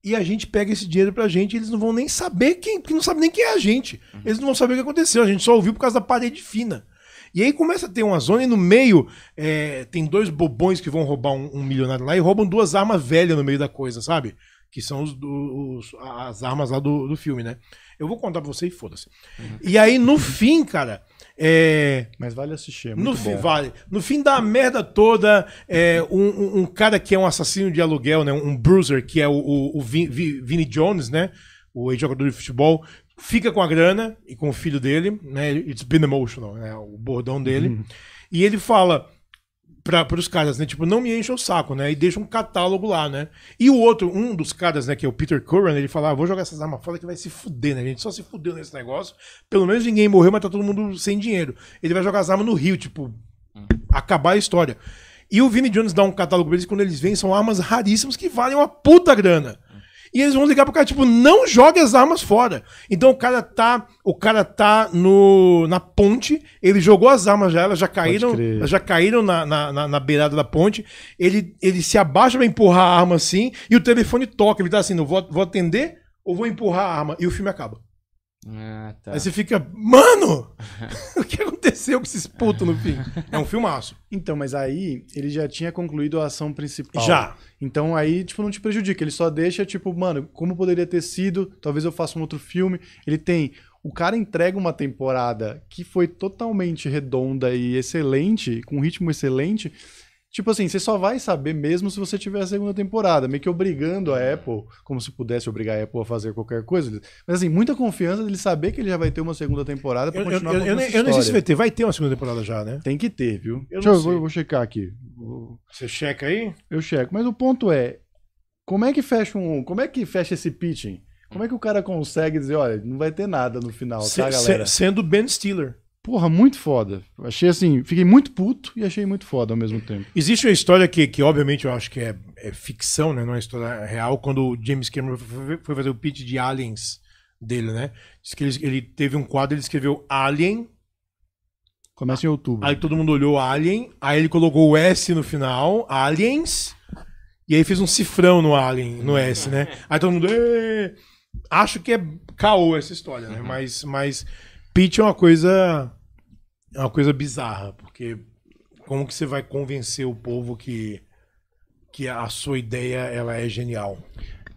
e a gente pega esse dinheiro pra gente, eles não vão nem saber quem, porque não sabe nem quem é a gente. Uhum. Eles não vão saber o que aconteceu, a gente só ouviu por causa da parede fina. E aí começa a ter uma zona e no meio é, tem dois bobões que vão roubar um, um, milionário lá e roubam duas armas velhas no meio da coisa, sabe? Que são os, os as armas lá do, do filme, né? Eu vou contar pra você e foda-se. Uhum. E aí, no fim, cara. É... Mas vale assistir, é no fim, vale. No fim da merda toda, é, um, um, um, cara que é um assassino de aluguel, né? Um bruiser, que é o, o, o Vinnie Jones, né? O jogador de futebol, fica com a grana e com o filho dele, né? It's been emotional, né? O bordão dele. Uhum. E ele fala para os caras, né? Tipo, não me encha o saco, né? E deixa um catálogo lá, né? E o outro, um dos caras, né? Que é o Peter Curran, ele fala, ah, vou jogar essas armas fora que vai se fuder, né? A gente só se fudeu nesse negócio. Pelo menos ninguém morreu, mas tá todo mundo sem dinheiro. Ele vai jogar as armas no rio, tipo, uhum. acabar a história. E o Vinnie Jones dá um catálogo pra eles, quando eles vêm, são armas raríssimas que valem uma puta grana. E eles vão ligar pro cara, tipo, não jogue as armas fora. Então o cara tá, o cara tá no, na ponte, ele jogou as armas já, elas já caíram, elas já caíram na, na, na, na, beirada da ponte. Ele, ele se abaixa pra empurrar a arma assim, e o telefone toca. Ele tá assim, não vou, vou atender ou vou empurrar a arma. E o filme acaba. Ah, tá. Aí você fica, mano! o que aconteceu com esses putos no fim? É um filmaço. Então, mas aí ele já tinha concluído a ação principal. Já. Então aí, tipo, não te prejudica. Ele só deixa, tipo, mano, como poderia ter sido? Talvez eu faça um outro filme. Ele tem. O cara entrega uma temporada que foi totalmente redonda e excelente, com um ritmo excelente. Tipo assim, você só vai saber mesmo se você tiver a segunda temporada, meio que obrigando a Apple, como se pudesse obrigar a Apple a fazer qualquer coisa. Mas assim, muita confiança dele saber que ele já vai ter uma segunda temporada pra eu, continuar eu, eu, eu, eu não sei se vai ter, vai ter uma segunda temporada já, né? Tem que ter, viu? Eu Deixa eu, vou, vou checar aqui. Você checa aí? Eu checo. Mas o ponto é, como é que fecha um, como é que fecha esse pitching? Como é que o cara consegue dizer, olha, não vai ter nada no final, tá, se, tá, galera? Se, sendo Ben Stiller. Porra, muito foda. Achei assim, fiquei muito puto e achei muito foda ao mesmo tempo. Existe uma história que, que obviamente, eu acho que é, é ficção, né? Não é história real, quando o James Cameron foi fazer o pitch de Aliens dele, né? Diz que ele, ele teve um quadro, ele escreveu Alien. Começa em outubro. Aí todo mundo olhou Alien, aí ele colocou o S no final, Aliens, e aí fez um cifrão no Alien, no S, né? Aí todo mundo. Acho que é caô essa história, né? Uhum. Mas. mas Pitch é uma coisa. É uma coisa bizarra, porque como que você vai convencer o povo que, que a sua ideia ela é genial?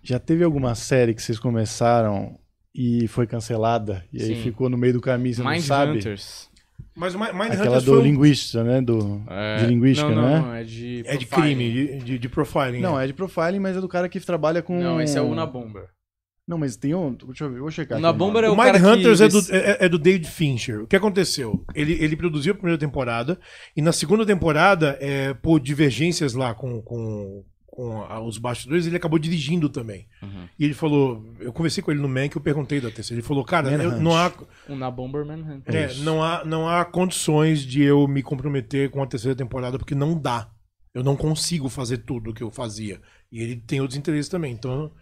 Já teve alguma série que vocês começaram e foi cancelada? E Sim. aí ficou no meio do caminho, você Mind não sabe? Hunters. Mas o Aquela Hunters do foi... linguista, né? Do, é... De linguística, não, não, né? Não, é de, profiling. é de crime, de, de, de profiling. Não, é. é de profiling, mas é do cara que trabalha com... Não, esse é o Una Bomber. Não, mas tem um. Deixa eu ver, vou checar. Na bomba é o, o Mind Hunters que... é, do, é, é, do David Fincher. O que aconteceu? Ele, ele produziu a primeira temporada, e na segunda temporada, é, por divergências lá com, com, com a, os bastidores, ele acabou dirigindo também. Uhum. E ele falou. Eu conversei com ele no Mac, eu perguntei da terceira. Ele falou, cara, eu, não há. Um na Bomber é Manhunt. É, não há, não há condições de eu me comprometer com a terceira temporada, porque não dá. Eu não consigo fazer tudo o que eu fazia. E ele tem outros interesses também. Então.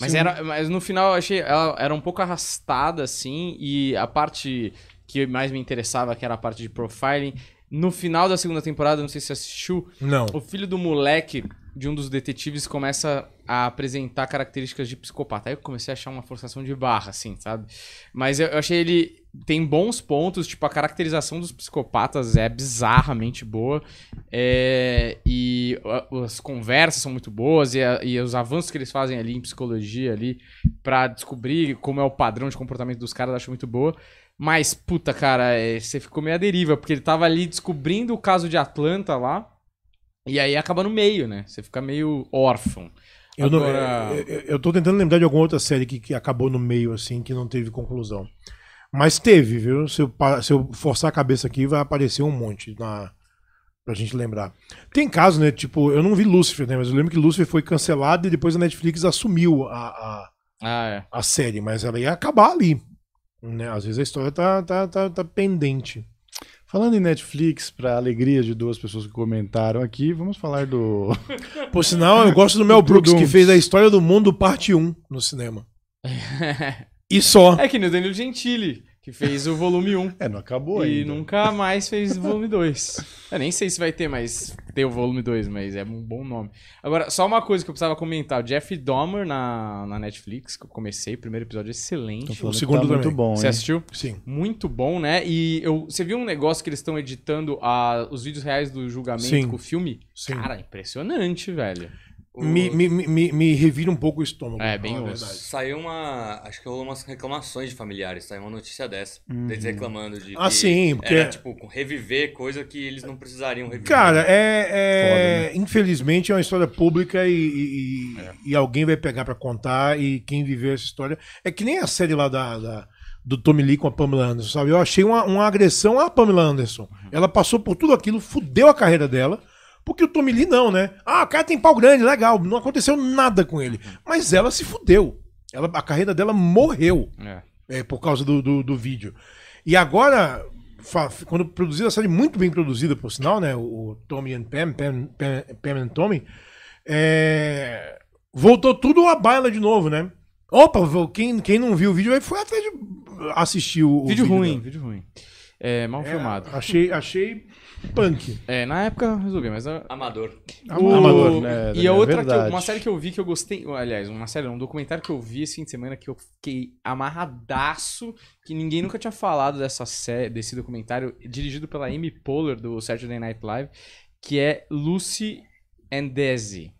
Mas, Sim. era, mas no final eu achei. Ela era um pouco arrastada, assim, e a parte que mais me interessava, que era a parte de profiling. No final da segunda temporada, não sei se você assistiu. Não. O filho do moleque de um dos detetives começa a apresentar características de psicopata. Aí eu comecei a achar uma forçação de barra, assim, sabe? Mas eu, eu achei ele. Tem bons pontos, tipo, a caracterização dos psicopatas é bizarramente boa. É, e as conversas são muito boas, e, a, e, os avanços que eles fazem ali em psicologia ali para descobrir como é o padrão de comportamento dos caras, eu acho muito boa. Mas, puta, cara, é, você ficou meio à deriva, porque ele tava ali descobrindo o caso de Atlanta lá. E aí acaba no meio, né? Você fica meio órfão. Eu, Agora... não, eu, eu, eu tô tentando lembrar de alguma outra série que, que acabou no meio, assim, que não teve conclusão. Mas teve, viu? Se eu, se eu forçar a cabeça aqui, vai aparecer um monte na, pra gente lembrar. Tem casos, né? Tipo, eu não vi Lúcifer, né? Mas eu lembro que Lúcifer foi cancelado e depois a Netflix assumiu a, a, ah, é. a série, mas ela ia acabar ali. Né? Às vezes a história tá, tá, tá, tá pendente. Falando em Netflix, para alegria de duas pessoas que comentaram aqui, vamos falar do. Por sinal, eu gosto do Mel Brooks, que fez a História do Mundo, parte 1 no cinema. e só. É que nem o Danilo Gentili que fez o volume 1. É, não acabou e E nunca mais fez o volume 2. Eu nem sei se vai ter mais ter o volume 2, mas é um bom nome. Agora, só uma coisa que eu precisava comentar. O Jeff Dahmer na, na Netflix, que eu comecei, primeiro episódio é excelente. O segundo tá também. muito bom, Você hein? assistiu? Sim. Muito bom, né? E eu, você viu um negócio que eles estão editando a, os vídeos reais do julgamento Sim. com o filme? Sim. Cara, impressionante, velho. Me, me, me, me revira um pouco o estômago. É, bem verdade. Saiu uma. Acho que rolou umas reclamações de familiares. Saiu uma notícia dessa. Hum. Deles reclamando de. Ah, sim, porque. Era, é- tipo, reviver coisa que eles não precisariam reviver. Cara, é. é... Foda, né? Infelizmente é uma história pública e, e, é. e alguém vai pegar para contar. E quem viveu essa história. É que nem a série lá da... da do Tommy Lee com a Pamela Anderson, sabe? Eu achei uma, uma agressão à Pamela Anderson. Uhum. Ela passou por tudo aquilo, fudeu a carreira dela. Porque o Tommy Lee não, né? Ah, o cara tem pau grande, legal. Não aconteceu nada com ele. Uhum. Mas ela se fudeu. Ela, a carreira dela morreu é. É, por causa do, do, do, vídeo. E agora, quando produzida a série, muito bem produzida, por sinal, né? O Tommy and Pam, Pam, Pam, Pam and Tommy, é... voltou tudo à baila de novo, né? Opa, quem, quem não viu o vídeo foi até de assistir o. Vídeo, o vídeo ruim, dela. vídeo ruim. É, mal é, filmado. Achei, achei punk. É, na época resolvi, mas. Amador. O- Amador, né? E é a outra, que eu- uma série que eu vi que eu gostei. Aliás, uma série, um documentário que eu vi esse fim de semana que eu fiquei amarradaço, que ninguém nunca tinha falado dessa série, desse documentário, dirigido pela Amy Poehler do Saturday Night Live, que é Lucy and Desi.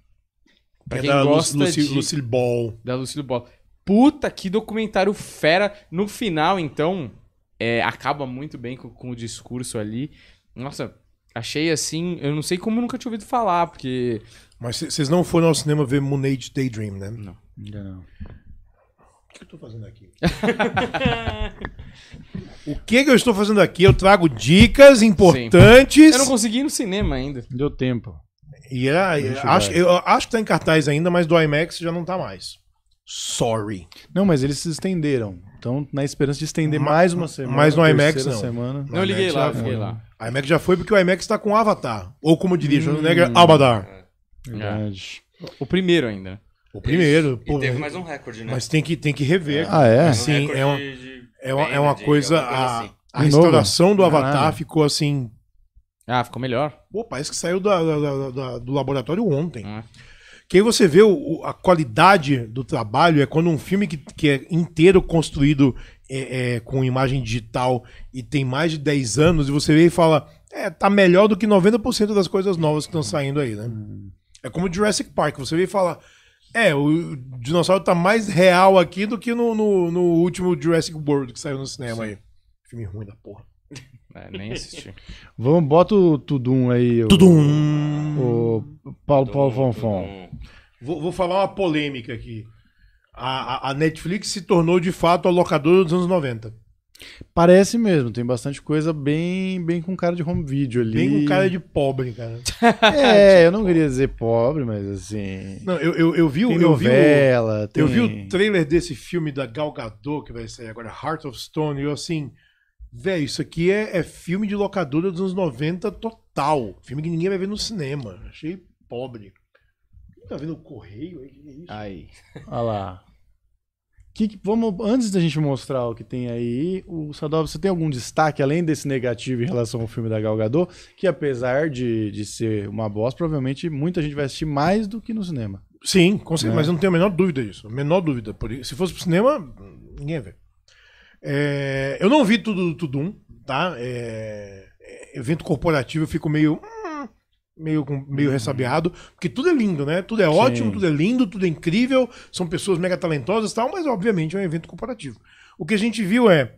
Pra é da Lu- Lucy, de- Lucille Ball. da Lucille Ball. Puta que documentário fera. No final, então, é, acaba muito bem com, com o discurso ali. Nossa, achei assim. Eu não sei como nunca tinha ouvido falar, porque. Mas vocês não foram ao cinema ver Moon Age Daydream, né? Não. Ainda não. O que eu estou fazendo aqui? o que, que eu estou fazendo aqui? Eu trago dicas importantes. Sim. Eu não consegui ir no cinema ainda. Deu tempo. E é, é, era, acho, eu acho que tá em cartaz ainda, mas do IMAX já não tá mais. Sorry. Não, mas eles se estenderam. Então, na esperança de estender mais uma semana. Mais no IMAX, não. Semana. Não, eu liguei IMAX, lá, fiquei lá. A IMAX já foi porque o IMAX está com Avatar. Ou como diria hum, Schwarzenegger, Abadar. É é. Verdade. O primeiro ainda. O primeiro. pô, e teve mais um recorde, né? Mas tem que, tem que rever. Ah, é? Sim, um é, uma, é, uma, é uma coisa... coisa assim. a, a restauração do Avatar ficou assim... Ah, ficou melhor. Pô, parece que saiu do laboratório ontem. Ah. Que aí você vê o, a qualidade do trabalho é quando um filme que, que é inteiro construído é, é, com imagem digital e tem mais de 10 anos, e você vê e fala, é, tá melhor do que 90% das coisas novas que estão saindo aí, né? É como Jurassic Park, você vê e fala, é, o dinossauro tá mais real aqui do que no, no, no último Jurassic World que saiu no cinema Sim. aí. Filme ruim da porra. É, nem assisti. Vamos, bota o Tudum aí. tudum! O Paulo tudum, Paulo Fonfon. Vou, vou, falar uma polêmica aqui. A, a, a, Netflix se tornou de fato a locadora dos anos 90. Parece mesmo, tem bastante coisa bem bem com cara de home video ali. Bem com cara de pobre, cara. É, eu não queria dizer pobre, mas assim. Não, eu, eu, eu vi o. Eu novela, vi o, tem... Eu vi o trailer desse filme da Gal Gadot que vai sair agora, Heart of Stone, e eu assim. Velho, isso aqui é, é, filme de locadora dos anos 90 total. Filme que ninguém vai ver no cinema. Achei pobre. Quem tá vendo o correio aí? É aí. Olha lá. Que, que, vamos, antes da gente mostrar o que tem aí, o Sadov, você tem algum destaque além desse negativo em relação ao filme da Galgador, que apesar de, de ser uma bosta, provavelmente muita gente vai assistir mais do que no cinema. Sim, né? mas eu não tenho a menor dúvida disso. A menor dúvida. Se fosse pro cinema, ninguém ia ver. É, eu não vi tudo do Tudum, tá? É, é evento corporativo eu fico meio. Hum, meio, meio uhum. ressabiado, porque tudo é lindo, né? Tudo é Sim. ótimo, tudo é lindo, tudo é incrível, são pessoas mega talentosas e tal, mas obviamente é um evento corporativo. O que a gente viu é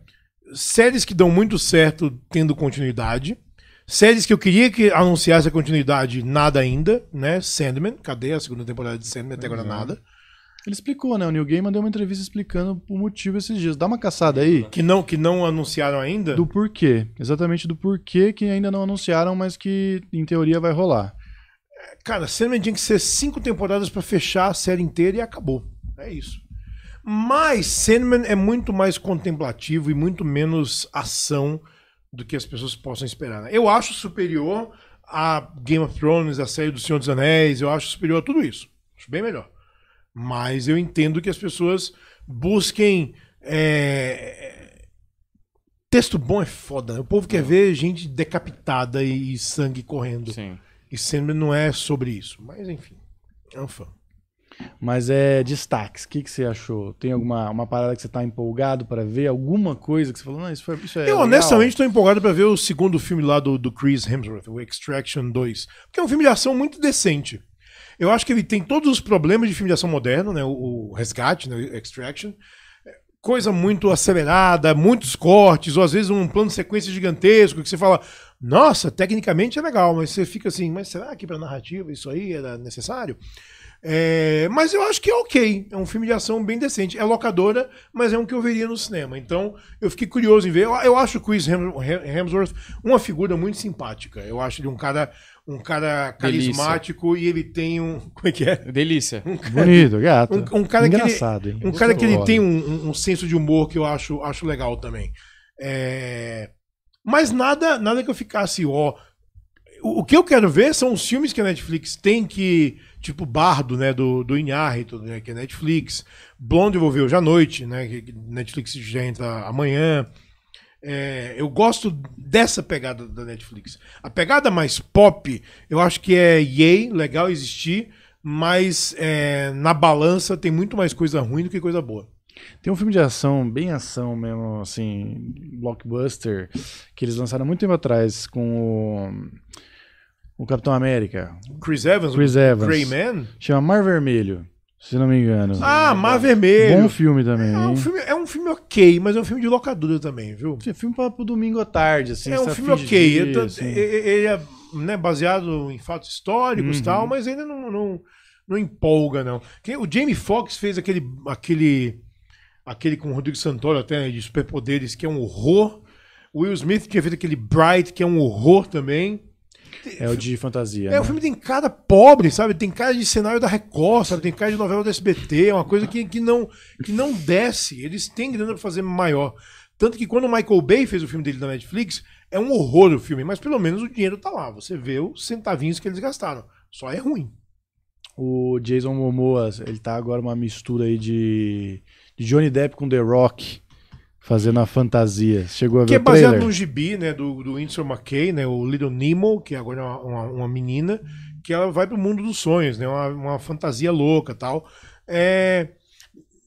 séries que dão muito certo tendo continuidade, séries que eu queria que anunciasse a continuidade, nada ainda, né? Sandman, cadê a segunda temporada de Sandman? Até agora uhum. nada. Ele explicou, né? O Neil Gaiman deu uma entrevista explicando o motivo esses dias. Dá uma caçada aí. Que não, que não anunciaram ainda? Do porquê. Exatamente do porquê que ainda não anunciaram, mas que em teoria vai rolar. Cara, Sandman tinha que ser cinco temporadas para fechar a série inteira e acabou. É isso. Mas Sandman é muito mais contemplativo e muito menos ação do que as pessoas possam esperar. Né? Eu acho superior a Game of Thrones, a série do Senhor dos Anéis, eu acho superior a tudo isso. Acho bem melhor. Mas eu entendo que as pessoas busquem. É... Texto bom é foda. Né? O povo quer é. ver gente decapitada e sangue correndo. Sim. E sempre não é sobre isso. Mas enfim, é um fã. Mas é destaques. O que, que você achou? Tem alguma uma parada que você está empolgado para ver? Alguma coisa que você falou? Não, isso, foi, isso é Eu honestamente estou empolgado para ver o segundo filme lá do, do Chris Hemsworth, o Extraction 2. Porque é um filme de ação muito decente. Eu acho que ele tem todos os problemas de filme de ação moderno, né? O, o Resgate, né? O Extraction. É, coisa muito acelerada, muitos cortes, ou às vezes um plano de sequência gigantesco que você fala, nossa, tecnicamente é legal, mas você fica assim, mas será que para narrativa isso aí era necessário? É, mas eu acho que é ok. É um filme de ação bem decente. É locadora, mas é um que eu veria no cinema. Então eu fiquei curioso em ver. Eu, eu acho o Chris Hemsworth uma figura muito simpática. Eu acho ele um cara um cara carismático Delícia. e ele tem um. Como é que é? Delícia. Um cara, Bonito, gato. Um, um cara Engraçado, ele, hein? Um cara que ele tem um, um, senso de humor que eu acho, acho legal também. É... Mas nada, nada que eu ficasse, ó. O, que eu quero ver são os filmes que a Netflix tem que. Tipo Bardo, né? Do, do Inharito, né, que é Netflix. Blonde Envolveu já à noite, né? Que Netflix já entra amanhã. É, eu gosto dessa pegada da Netflix. A pegada mais pop, eu acho que é yay, legal existir, mas é, na balança tem muito mais coisa ruim do que coisa boa. Tem um filme de ação, bem ação mesmo, assim, blockbuster, que eles lançaram muito tempo atrás com o, o Capitão América. Chris Evans? Chris Evans. Grey Man? Chama Mar Vermelho. Se não me engano. Ah, é Mar Vermelho. Bom filme também. É um filme, é um filme, ok, mas é um filme de locadura também, viu? É filme para o domingo à tarde, assim. É um filme ok. É assim. Ele, assim. é né, baseado em fatos históricos e uhum. tal, mas ainda não, não, não empolga, não. O Jamie Foxx fez aquele, aquele, aquele com o Rodrigo Santoro até, né, de superpoderes, que é um horror. O Will Smith tinha feito aquele Bright, que é um horror também. É o de fantasia. É, né? o filme tem cara pobre, sabe? Tem cara de cenário da Record, sabe? Tem cara de novela do SBT, é uma coisa que, que, não, que não desce. Eles têm grana pra fazer maior. Tanto que quando o Michael Bay fez o filme dele na Netflix, é um horror o filme, mas pelo menos o dinheiro tá lá. Você vê os centavinhos que eles gastaram. Só é ruim. O Jason Momoa, ele tá agora uma mistura aí de, de Johnny Depp com The Rock fazendo a fantasia. Chegou a ver Que é baseado trailer? gibi, né, do, do Winsor McKay, né, o Little Nemo, que agora é uma, uma, uma menina, que ela vai pro mundo dos sonhos, né, uma, uma fantasia louca tal. É,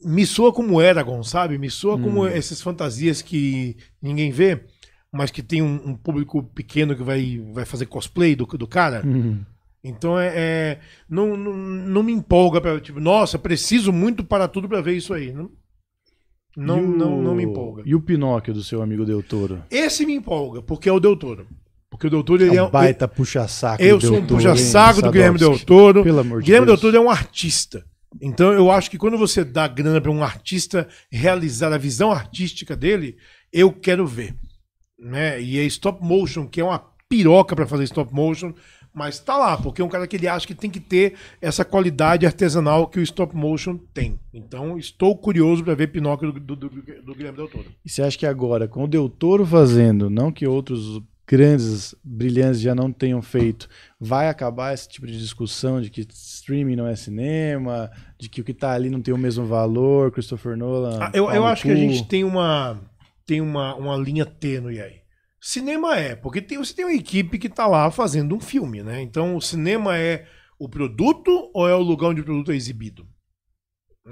me soa como Eragon, sabe? Me soa hum. como essas fantasias que ninguém vê, mas que tem um, um público pequeno que vai, vai fazer cosplay do, do cara. Hum. Então é, é não, não, não, me empolga, pra, tipo, nossa, preciso muito para tudo para ver isso aí. Não, não, o... não, não me empolga. E o Pinóquio do seu amigo Del Toro? Esse me empolga, porque é o Del Toro. Porque o Del Toro é ele é um baita puxa-saco. Eu sou um puxa-saco do Guilherme Del Toro. Pelo amor de Guilherme Deus. Del Toro é um artista. Então eu acho que quando você dá grana para um artista realizar a visão artística dele, eu quero ver. Né? E é stop motion, que é uma piroca para fazer stop motion. Mas tá lá, porque é um cara que ele acha que tem que ter essa qualidade artesanal que o stop motion tem. Então, estou curioso para ver Pinóquio do, do, do, do Guilherme Del Toro. E você acha que agora, com o Del Toro fazendo, não que outros grandes, brilhantes já não tenham feito, vai acabar esse tipo de discussão de que streaming não é cinema, de que o que tá ali não tem o mesmo valor, Christopher Nolan. Ah, eu, eu acho que a gente tem uma, tem uma, uma linha tênue aí. Cinema é, porque tem, você tem uma equipe que está lá fazendo um filme, né? Então o cinema é o produto ou é o lugar onde o produto é exibido?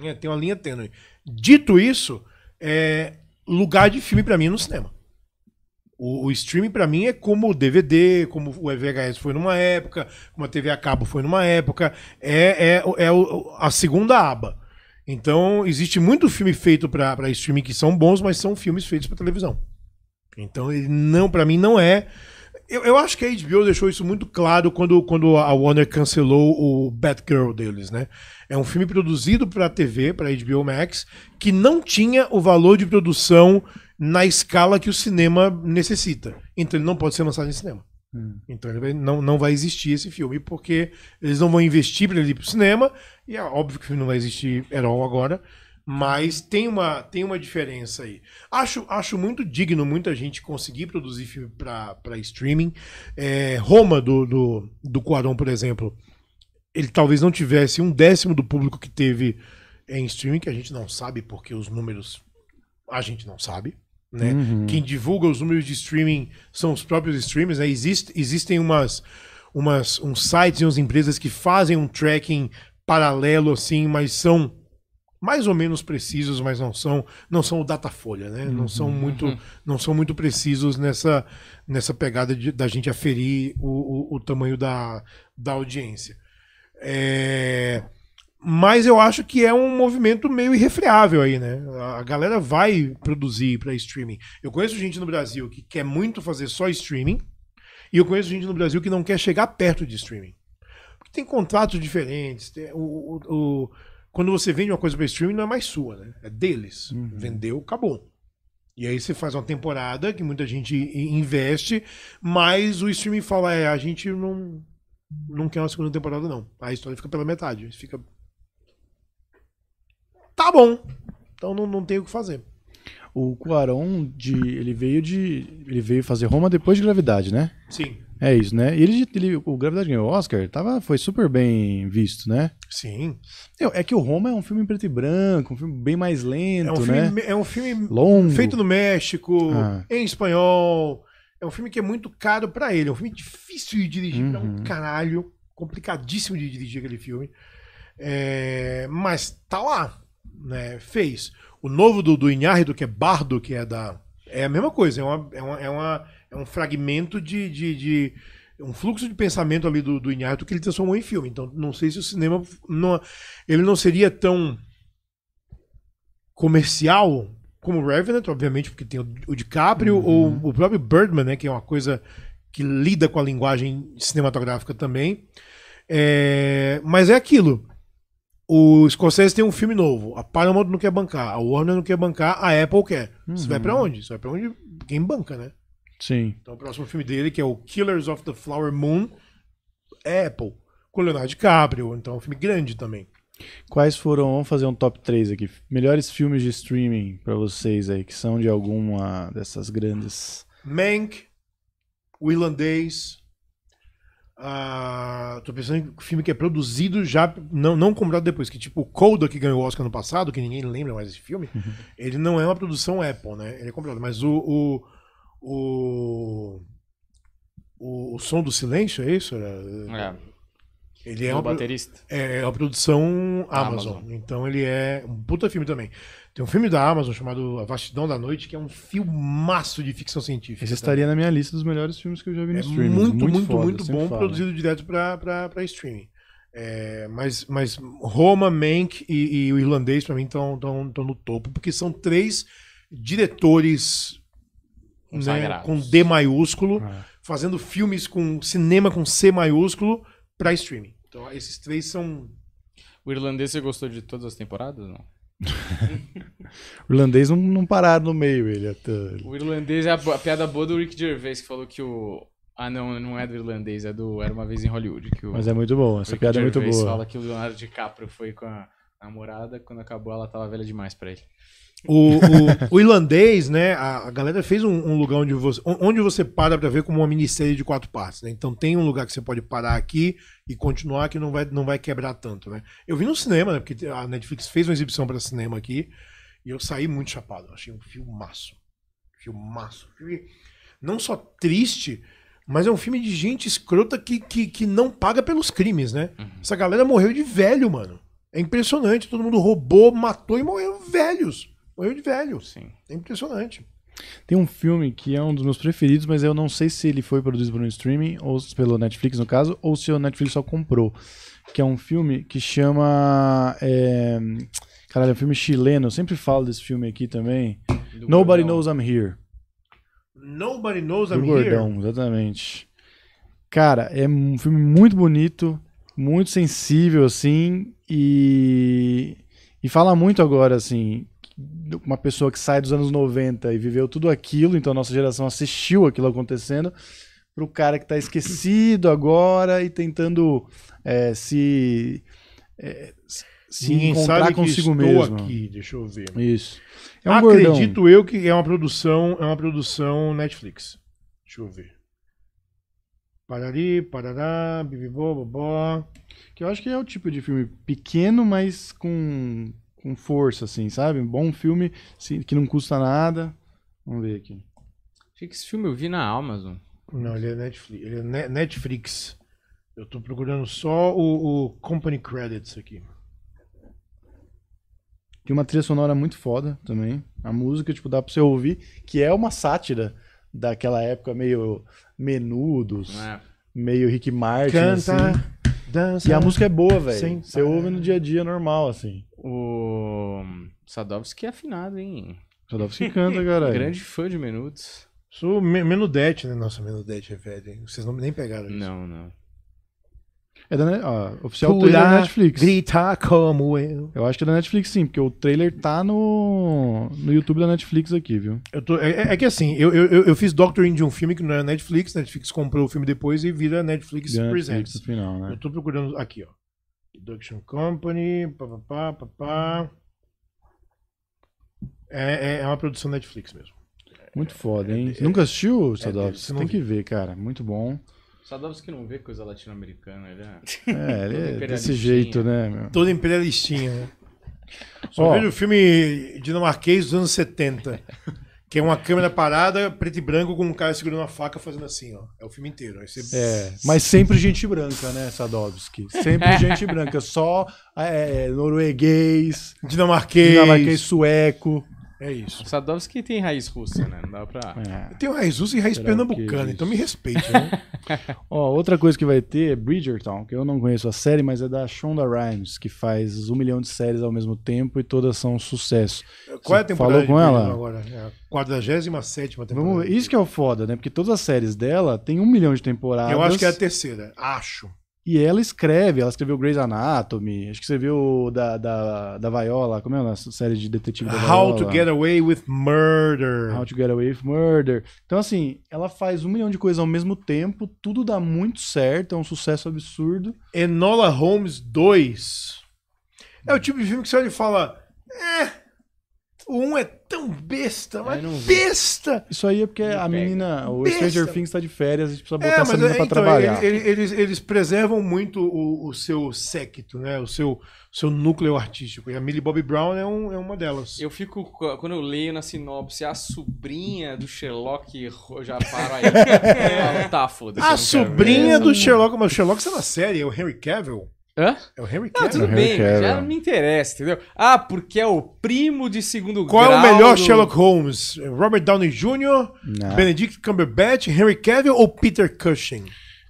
É, tem uma linha tênue. Dito isso, é, lugar de filme para mim é no cinema. O, o streaming para mim é como o DVD, como o VHS foi numa época, como a TV a cabo foi numa época, é, é, é a segunda aba. Então existe muito filme feito para streaming que são bons, mas são filmes feitos para televisão. Então ele não, para mim não é. Eu, eu, acho que a HBO deixou isso muito claro quando, quando a Warner cancelou o Batgirl deles, né? É um filme produzido para TV, para HBO Max, que não tinha o valor de produção na escala que o cinema necessita. Então ele não pode ser lançado em cinema. Hum. Então não, não vai existir esse filme, porque eles não vão investir para ele ir pro cinema, e é óbvio que o filme não vai existir herói agora. Mas tem uma, tem uma diferença aí. Acho, acho muito digno muita gente conseguir produzir filme para streaming. É, Roma, do, do, do Cuarón, por exemplo, ele talvez não tivesse um décimo do público que teve em streaming, que a gente não sabe, porque os números a gente não sabe. Né? Uhum. Quem divulga os números de streaming são os próprios streamers. Né? Existe, existem umas, umas, uns sites e umas empresas que fazem um tracking paralelo, assim, mas são mais ou menos precisos, mas não são, não são o Datafolha, né? Uhum, não são uhum, muito, uhum. não são muito precisos nessa, nessa pegada de, da gente aferir o, o, o tamanho da, da audiência. É... Mas eu acho que é um movimento meio irrefreável aí, né? A galera vai produzir para streaming. Eu conheço gente no Brasil que quer muito fazer só streaming, e eu conheço gente no Brasil que não quer chegar perto de streaming. Porque tem contratos diferentes, tem o, o quando você vende uma coisa para streaming, não é mais sua, né? É deles. Uhum. Vendeu, acabou. E aí você faz uma temporada que muita gente investe, mas o streaming fala: é, a gente não, não quer uma segunda temporada, não. A história fica pela metade. Fica. Tá bom. Então não, não tem o que fazer. O Cuaron, de, ele veio de. Ele veio fazer Roma depois de gravidade, né? Sim. É isso, né? E ele, ele, o Gravidade ganhou o Oscar, tava, foi super bem visto, né? Sim. Eu, é que o Roma é um filme em preto e branco, um filme bem mais lento, é um né? Filme, é um filme longo, feito no México, ah. em espanhol. É um filme que é muito caro para ele. É um filme difícil de dirigir, uhum. é um caralho, complicadíssimo de dirigir aquele filme. É, mas tá lá, né? Fez. O novo do, do que é Bardo, que é da. É a mesma coisa, é uma, é uma, é uma é um fragmento de, de, de um fluxo de pensamento ali do, do Inharto que ele transformou em filme. Então, não sei se o cinema. Não, ele não seria tão comercial como o Revenant, obviamente, porque tem o, o DiCaprio uhum. ou o próprio Birdman, né, que é uma coisa que lida com a linguagem cinematográfica também. É, mas é aquilo. O Scorsese tem um filme novo. A Paramount não quer bancar, a Warner não quer bancar, a Apple quer. Uhum. Você vai uhum. para onde? Você vai para onde? Quem banca, né? Sim. Então o próximo filme dele, que é o Killers of the Flower Moon, é Apple, com Leonardo DiCaprio. Então é um filme grande também. Quais foram, vamos fazer um top 3 aqui, melhores filmes de streaming para vocês aí, que são de alguma dessas grandes... Mank, O Irlandês, uh, tô pensando em filme que é produzido já, não, não comprado depois, que tipo o Coda, que ganhou o Oscar no passado, que ninguém lembra mais desse filme, uhum. ele não é uma produção Apple, né, ele é comprado, mas o, o o, o, o som do silêncio, é isso? É. é. Ele é, o baterista. É, é uma produção Amazon. Amazon. Então ele é um puta filme também. Tem um filme da Amazon chamado A Vastidão da Noite, que é um filmaço de ficção científica. Esse tá? estaria na minha lista dos melhores filmes que eu já vi no é streaming. Muito, muito, muito, foda, muito bom, produzido né? direto para streaming. É, mas, mas Roma, Mank e, e o Irlandês, para mim, estão no topo, porque são três diretores né, com D maiúsculo, é. fazendo filmes com cinema com C maiúsculo para streaming. Então esses três são. O irlandês você gostou de todas as temporadas, não? o irlandês não, não pararam no meio, ele até... O irlandês é a, a, piada boa do Rick Gervais, que falou que o. Ah, não, não é do irlandês, é do Era uma vez em Hollywood. Que o... Mas é muito bom, essa Rick piada Gervais é muito boa. fala que o Leonardo DiCaprio foi com a namorada, quando acabou ela tava velha demais para ele. O, o, o, irlandês, né? A, a galera fez um, um, lugar onde você, onde você para para ver como uma minissérie de quatro partes, né? Então tem um lugar que você pode parar aqui e continuar que não vai, não vai quebrar tanto, né? Eu vi no cinema, né? Porque a Netflix fez uma exibição para cinema aqui e eu saí muito chapado. achei um filmaço. Filmaço. Não só triste, mas é um filme de gente escrota que, que, que não paga pelos crimes, né? Uhum. Essa galera morreu de velho, mano. É impressionante. Todo mundo roubou, matou e morreu velhos morreu de velho. Sim. É impressionante. Tem um filme que é um dos meus preferidos, mas eu não sei se ele foi produzido por um streaming, ou pelo Netflix, no caso, ou se o Netflix só comprou. Que é um filme que chama. É... Caralho, é um filme chileno. Eu sempre falo desse filme aqui também. Do Nobody Gordão. Knows I'm Here. Nobody Knows Do I'm Gordão, Here. exatamente. Cara, é um filme muito bonito, muito sensível, assim, e. E fala muito agora, assim, uma pessoa que sai dos anos 90 e viveu tudo aquilo, então a nossa geração assistiu aquilo acontecendo, para o cara que está esquecido agora e tentando é, se, é, Ninguém encontrar consigo mesmo. aqui, deixa eu ver. Isso. É um Acredito gordão. eu que é uma produção, é uma produção Netflix. Deixa eu ver. Parari, parará, bibibó, bobó. Que eu acho que é o tipo de filme pequeno, mas com com força, assim, sabe? Um bom filme que não custa nada. Vamos ver aqui. Achei que esse filme eu vi na Amazon. Não, ele é Netflix. Ele é Netflix. Eu tô procurando só o, o Company Credits aqui. Tem uma trilha sonora muito foda também. A música, tipo, dá pra você ouvir, que é uma sátira daquela época meio menudos, é. meio Rick Martin. Canta, assim. E a né? música é boa, velho. Sim. Você ouve no dia a dia normal, assim. O Sadovski é afinado, hein? Sadovski canta, cara. Grande fã de Menudos. Sou Menudete, né? Nossa, Menudete é velho, hein? Vocês não, nem pegaram isso. Não, não. É da ó, oficial Pular, trailer da Netflix. Gritar como eu. Eu acho que é da Netflix sim, porque o trailer tá no, no YouTube da Netflix aqui, viu? Eu tô, é, é, é que assim, eu, eu, eu fiz Doctoring de um filme que não era é Netflix, Netflix comprou o filme depois e vira Netflix da Presents. final, né? Eu tô procurando aqui, ó. Production Company, papapá, papá. É, é, é uma produção Netflix mesmo. Muito foda, hein? É, Nunca assistiu, Sadov? Você tem que ver, cara. Muito bom. Sadovski não vê coisa latino-americana, ele é. É, ele é desse jeito, né? Meu? Todo imperialistinha, né? Só oh. vejo o filme dinamarquês dos anos 70. Que é uma câmera parada, preto e branco, com um cara segurando uma faca fazendo assim, ó. É o filme inteiro. Você... É, mas sempre gente branca, né, Sadovski? Sempre gente branca. Só é, é, norueguês, dinamarquês, dinamarquês sueco. É isso. O Sadovski tem raiz russa, né? Não dá pra. É. raiz russa e raiz Será pernambucana, então me respeite, né? Ó, outra coisa que vai ter é Bridgerton, que eu não conheço a série, mas é da Shonda Rhimes, que faz um milhão de séries ao mesmo tempo e todas são um sucesso. Qual é a temporada? Falou com ela? Agora? É a 47 temporada. Isso que é o foda, né? Porque todas as séries dela têm um milhão de temporadas. Eu acho que é a terceira, acho. E ela escreve, ela escreveu Grey's Anatomy, acho que você viu da, da, da Viola, como é a série de detetive da Viola? How to Get Away with Murder. How to Get Away with Murder. Então, assim, ela faz um milhão de coisas ao mesmo tempo, tudo dá muito certo, é um sucesso absurdo. Enola Holmes 2 é o tipo de filme que você olha e fala, eh, o um é tão besta, é, mas besta! Isso aí é porque a menina, o besta. Stranger Things está de férias, a gente precisa botar é, essa menina pra é, então, trabalhar. Eles, eles, eles preservam muito o, o, seu séquito, né? O seu, seu núcleo artístico. E a Millie Bobby Brown é, um, é uma delas. Eu fico, quando eu leio na sinopse, a sobrinha do Sherlock, eu já paro aí. é, tá, foda-se. A sobrinha do Sherlock, mas o Sherlock está é na série, é o Henry Cavill. Hã? É o Henry Cavill. Não, tudo é bem, já não me interessa, entendeu? Ah, porque é o primo de segundo Qual grau. Qual é o melhor do... Sherlock Holmes? Robert Downey Jr., não. Benedict Cumberbatch, Henry Cavill ou Peter Cushing?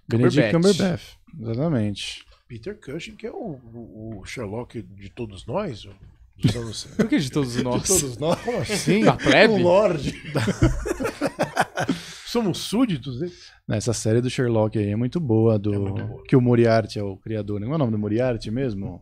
Benedict Cumberbatch, exatamente. Peter Cushing, que é o, o, o Sherlock de todos nós. Por que de todos nós? De todos nós? Sim. Da plebe? O Lorde. Somos súditos, né? Essa série do Sherlock aí é muito boa, do é muito boa. que o Moriarty é o criador. Não né? é o nome do Moriarty mesmo?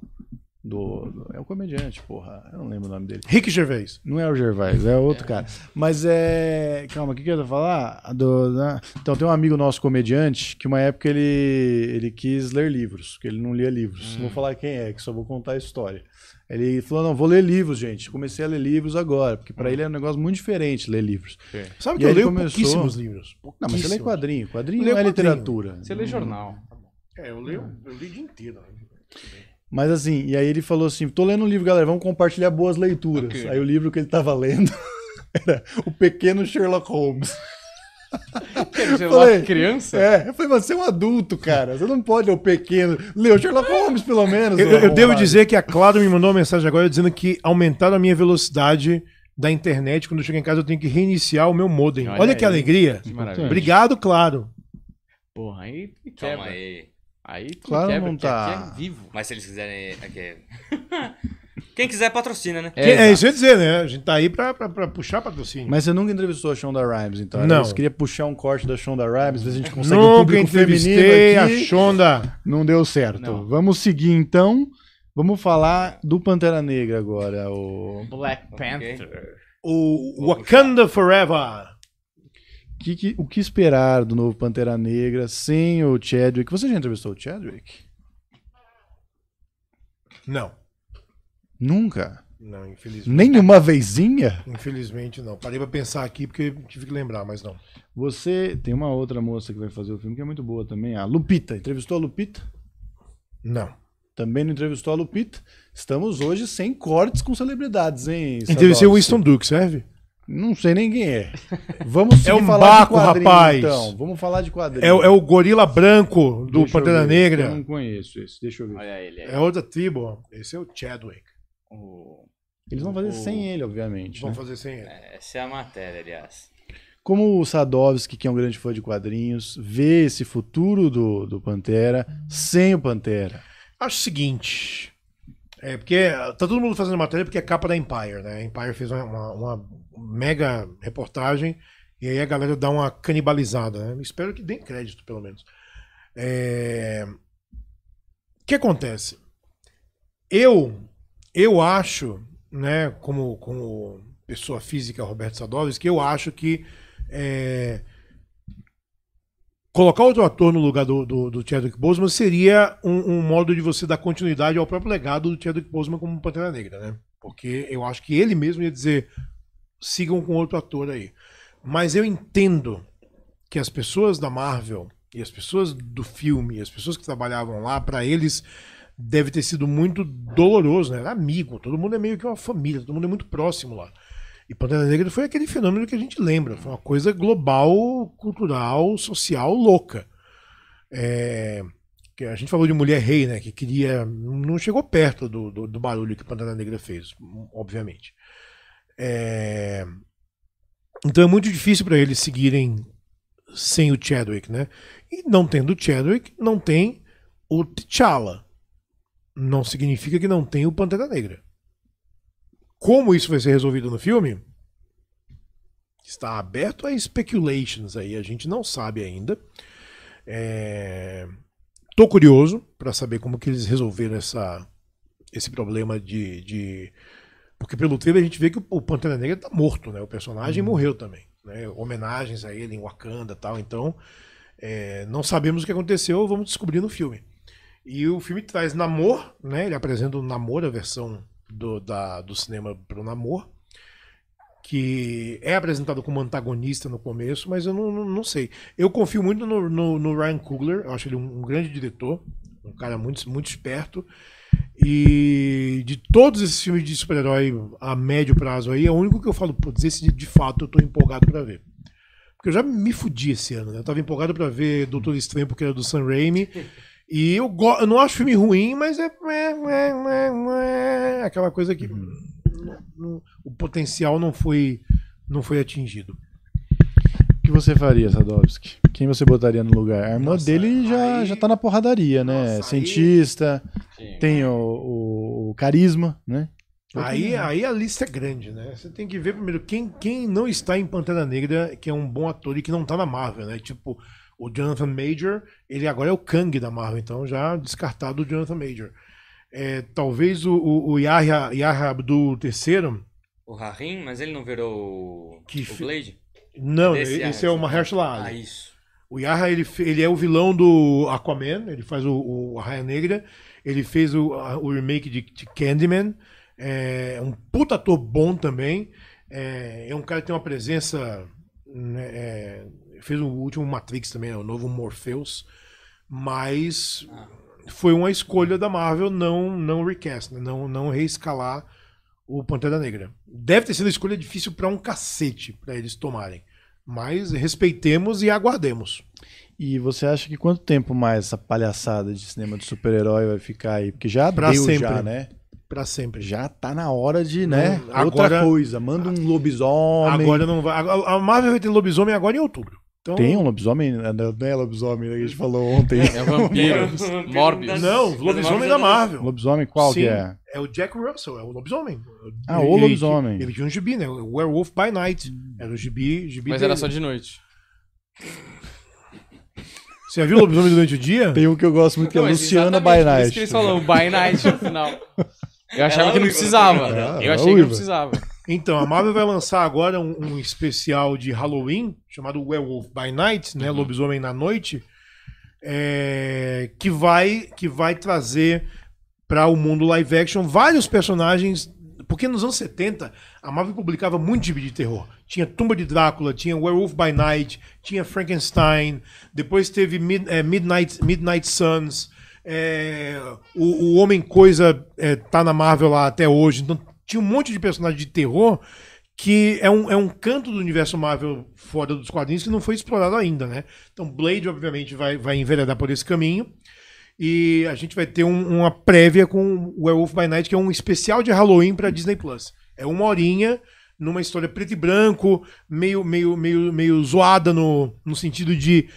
Do, do, é o comediante, porra. Eu não lembro o nome dele. Rick Gervais. Não é o Gervais, é outro é. cara. Mas é. Calma, o que, que eu ia falar? Do, da... Né? Então, tem um amigo nosso comediante que, uma época, ele, ele quis ler livros, que ele não lia livros. Hum. Não vou falar quem é, que só vou contar a história. Ele falou: não, vou ler livros, gente. Comecei a ler livros agora, porque para uhum. ele é um negócio muito diferente ler livros. Sabe e que eu leio começou... pouquíssimos livros. Pouquíssimos. Não, mas você lê quadrinho. Quadrinho não é literatura. Você lê uhum. jornal. Tá é, eu leio, eu li o dia inteiro. Mas assim, e aí ele falou assim: tô lendo um livro, galera, vamos compartilhar boas leituras. Okay. Aí o livro que ele tava lendo era O Pequeno Sherlock Holmes. Quer dizer, criança? É, eu falei, mas você é um adulto, cara. Você não pode ler o pequeno. Leu Sherlock ah, Holmes, pelo menos. Eu, eu devo dizer que a Claro me mandou uma mensagem agora dizendo que aumentaram a minha velocidade da internet. Quando eu chego em casa, eu tenho que reiniciar o meu modem. Olha, Olha que alegria. Que Obrigado, claro. Porra, aí tu quebra. Calma aí. Aí claro quebra, não tá. é vivo. Mas se eles quiserem... É Quem quiser patrocina, né? É, é, isso eu ia dizer, né? A gente tá aí pra, pra, pra puxar patrocínio. Mas você nunca entrevistou a Shonda Rhimes, então? Né? Não. Você queria puxar um corte da Shonda Rhimes, às vezes a gente consegue nunca um público feminino aqui. a Shonda. Não deu certo. Não. Vamos seguir, então. Vamos falar do Pantera Negra agora. O Black Panther. O Wakanda Forever. Que, que, o que esperar do novo Pantera Negra sem o Chadwick? Você já entrevistou o Chadwick? Não. Nunca? Não, infelizmente. Nenhuma vezinha? Infelizmente não. Parei pra pensar aqui porque tive que lembrar, mas não. Você tem uma outra moça que vai fazer o filme que é muito boa também, a Lupita. Entrevistou a Lupita? Não. Também não entrevistou a Lupita. Estamos hoje sem cortes com celebridades, hein? Entrevistei o Winston Duke, serve? Não sei nem quem é. Vamos é um falar baco, de rapaz. então. Vamos falar de quadrinho. É, é o gorila branco do Pantera Negra. Eu não conheço esse. Deixa eu ver. Olha ele é, é outra tribo. Esse é o Chadwick. O... Eles vão fazer o... sem ele, obviamente. Vão né? fazer sem ele. É, essa é a matéria, aliás. Como o Sadovski, que é um grande fã de quadrinhos, vê esse futuro do, do Pantera sem o Pantera? Acho o seguinte. É porque tá todo mundo fazendo matéria porque é capa da Empire, né? A Empire fez uma, uma mega reportagem e aí a galera dá uma canibalizada, né? Espero que dê crédito, pelo menos. É... O que acontece? Eu eu acho, né, como, como pessoa física, Roberto Sadovski, que eu acho que é, colocar outro ator no lugar do, do, do Chadwick Boseman seria um, um, modo de você dar continuidade ao próprio legado do Chadwick Boseman como Pantera Negra, né? Porque eu acho que ele mesmo ia dizer sigam com outro ator aí. Mas eu entendo que as pessoas da Marvel e as pessoas do filme, as pessoas que trabalhavam lá, para eles deve ter sido muito doloroso, né? Era amigo, todo mundo é meio que uma família, todo mundo é muito próximo lá. E Pantera Negra foi aquele fenômeno que a gente lembra, foi uma coisa global, cultural, social, louca. É, a gente falou de Mulher Rei, né? Que queria. Não chegou perto do, do, do barulho que Pantera Negra fez, obviamente. É, então é muito difícil para eles seguirem sem o Chadwick, né? E não tendo o Chadwick, não tem o T'Challa não significa que não tem o Pantera Negra. Como isso vai ser resolvido no filme? Está aberto a speculations aí, a gente não sabe ainda. É... Tô curioso para saber como que eles resolveram essa, esse problema de, de... Porque pelo trailer a gente vê que o Pantera Negra tá morto, né? O personagem hum. morreu também. Né? Homenagens a ele em Wakanda tal. Então, é... não sabemos o que aconteceu, vamos descobrir no filme. E o filme traz Namor, né? Ele apresenta o Namor, a versão do, da, do cinema o Namor. Que é apresentado como antagonista no começo, mas eu não, não, não sei. Eu confio muito no, no, no Ryan Coogler, eu acho ele um, um grande diretor, um cara muito, muito esperto. E de todos esses filmes de super-herói a médio prazo aí, é o único que eu falo, putz, esse de, de fato eu tô empolgado para ver. Porque eu já me fudi esse ano, né? Eu tava empolgado para ver Doutor Estranho porque era do Sam Raimi. E eu, go... eu não acho filme ruim, mas é. é, é, é aquela coisa que. Uhum. O potencial não foi, não foi atingido. O que você faria, Sadovski? Quem você botaria no lugar? A irmã Nossa, dele já, aí... já tá na porradaria, né? Nossa, Cientista, aí... tem o, o, carisma, né? aí, aí a lista é grande, né? Você tem que ver primeiro quem, quem não está em Pantera Negra, que é um bom ator e que não tá na Marvel, né? Tipo, o Jonathan Major, ele agora é o Kang da Marvel, então já descartado o Jonathan Major. É, talvez o, o, o Yahya, Yahya Abdul III. O Rahim, mas ele não virou que o Blade? Não, Desse esse, Yahya, é o Mahershala Ali. Ah, isso. O Yahya, ele, ele é o vilão do Aquaman, ele faz o, o Raia Negra. Ele fez o, o remake de, de Candyman. É um puta ator bom também. É, é, um cara que tem uma presença né, é, fez o último Matrix também, né, o novo Morpheus, mas ah. foi uma escolha da Marvel não não recast, né, não não reescalar o Pantera Negra. Deve ter sido uma escolha difícil para um cacete para eles tomarem, mas respeitemos e aguardemos. E você acha que quanto tempo mais essa palhaçada de cinema de super-herói vai ficar aí? Porque já pra deu sempre. já, né? para sempre. Já tá na hora de, né? Não, agora, outra coisa. Manda um lobisomem. Agora não vai. A Marvel vai ter lobisomem agora em outubro. Então, Tem um lobisomem, né? não é lobisomem né, que a gente falou ontem. É, é vampiro, Morbius. Não, lobisomem da Marvel. Lobisomem qual Sim, que é? É o Jack Russell, é o lobisomem. Ah, ele, o lobisomem. Ele, ele tinha um gibi, né? O Werewolf by Night. Hum. Era o gibi, gibi Mas dele. era só de noite. Você já viu lobisomem durante o dia? Tem um que eu gosto muito, que é não, é Luciana by Night. Por isso que eles falam, by Night no final. Eu achava que não precisava. Ah, eu achei que não precisava. Então, a Marvel vai lançar agora um, um especial de Halloween, chamado Werewolf by Night, né? Uhum. Lobisomem na Noite, é, que, vai, que vai trazer para o mundo live action vários personagens. Porque nos anos 70, a Marvel publicava muito tipo de terror. Tinha Tumba de Drácula, tinha Werewolf by Night, tinha Frankenstein, depois teve Mid, é, Midnight, Midnight Suns. É, o, o, Homem Coisa é, tá na Marvel lá até hoje. Então tinha um monte de personagem de terror que é um, é um canto do universo Marvel fora dos quadrinhos que não foi explorado ainda, né? Então Blade, obviamente, vai, vai enveredar por esse caminho. E a gente vai ter um, uma prévia com o Werewolf by Night, que é um especial de Halloween para Disney Plus. É uma horinha numa história preto e branco, meio meio meio meio zoada no, no sentido de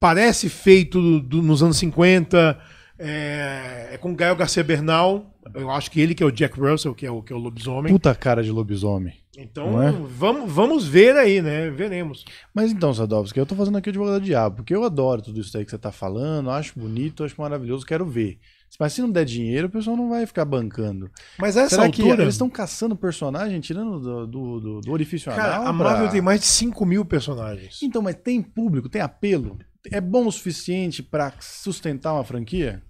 parece feito do, do, nos anos 50, é, é com Gael Garcia Bernal, eu acho que ele que é o Jack Russell, que é o, que é o lobisomem. Puta cara de lobisomem. Então, é? vamos, vamos ver aí, né? Veremos. Mas então, Sadovski, eu tô fazendo aqui o advogado do diabo, porque eu adoro tudo isso aí que você tá falando, acho bonito, acho maravilhoso, quero ver. Mas se não der dinheiro, o pessoal não vai ficar bancando. Mas essa Será altura... que eles estão caçando personagem, tirando do, do, do, do orifício Cara, anal? Cara, a Marvel pra... tem mais de 5 mil personagens. Então, mas tem público, tem apelo? É bom o suficiente para sustentar uma franquia?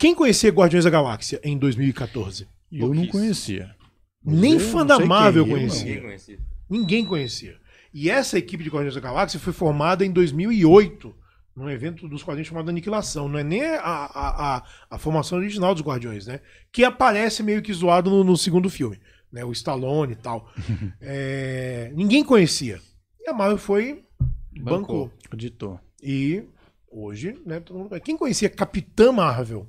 Quem conhecia Guardiões da Galáxia em 2014? Eu não conhecia. Nem é, eu fã da Marvel eu, é, conhecia. Ninguém conhecia. Ninguém conhecia. E essa equipe de Guardiões da Galáxia foi formada em 2008, num evento dos Guardiões chamado Aniquilação. Não é nem a, a, a, a formação original dos Guardiões, né? Que aparece meio que zoado no, no segundo filme. Né? O Stallone e tal. é... Ninguém conhecia. E a Marvel foi... Bancou. Bancou. Editou. E hoje, né? Todo mundo... Quem conhecia Capitã Marvel?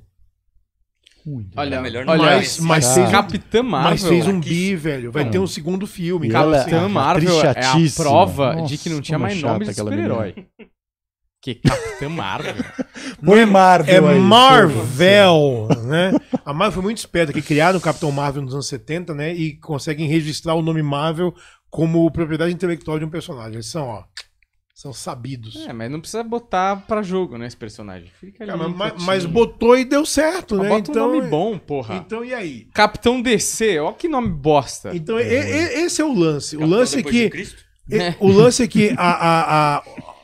Olha, melhor não olha, mais. Mas, mas fez Capitã Marvel. Mas fez um bi, velho. Vai hum. ter um segundo filme. Capitã é Marvel é a prova Nossa, de que não tinha mais é nome de super-herói. Que Capitã Marvel. Não é Marvel. É aí, Marvel, né? A Marvel foi muito esperta, que criaram o Capitão Marvel nos anos 70, né? E conseguem registrar o nome Marvel como propriedade intelectual de um personagem. Eles são, ó, são sabidos. É, mas não precisa botar para jogo, né, esse personagem. Fica ali. Cara, mas, mas botou e deu certo, né? bota então, um nome bom, porra. Então e aí? Capitão DC, ó que nome bosta. Então é. e, e, esse é o lance. Capitão o lance é que. De é, o lance é que a, a, a,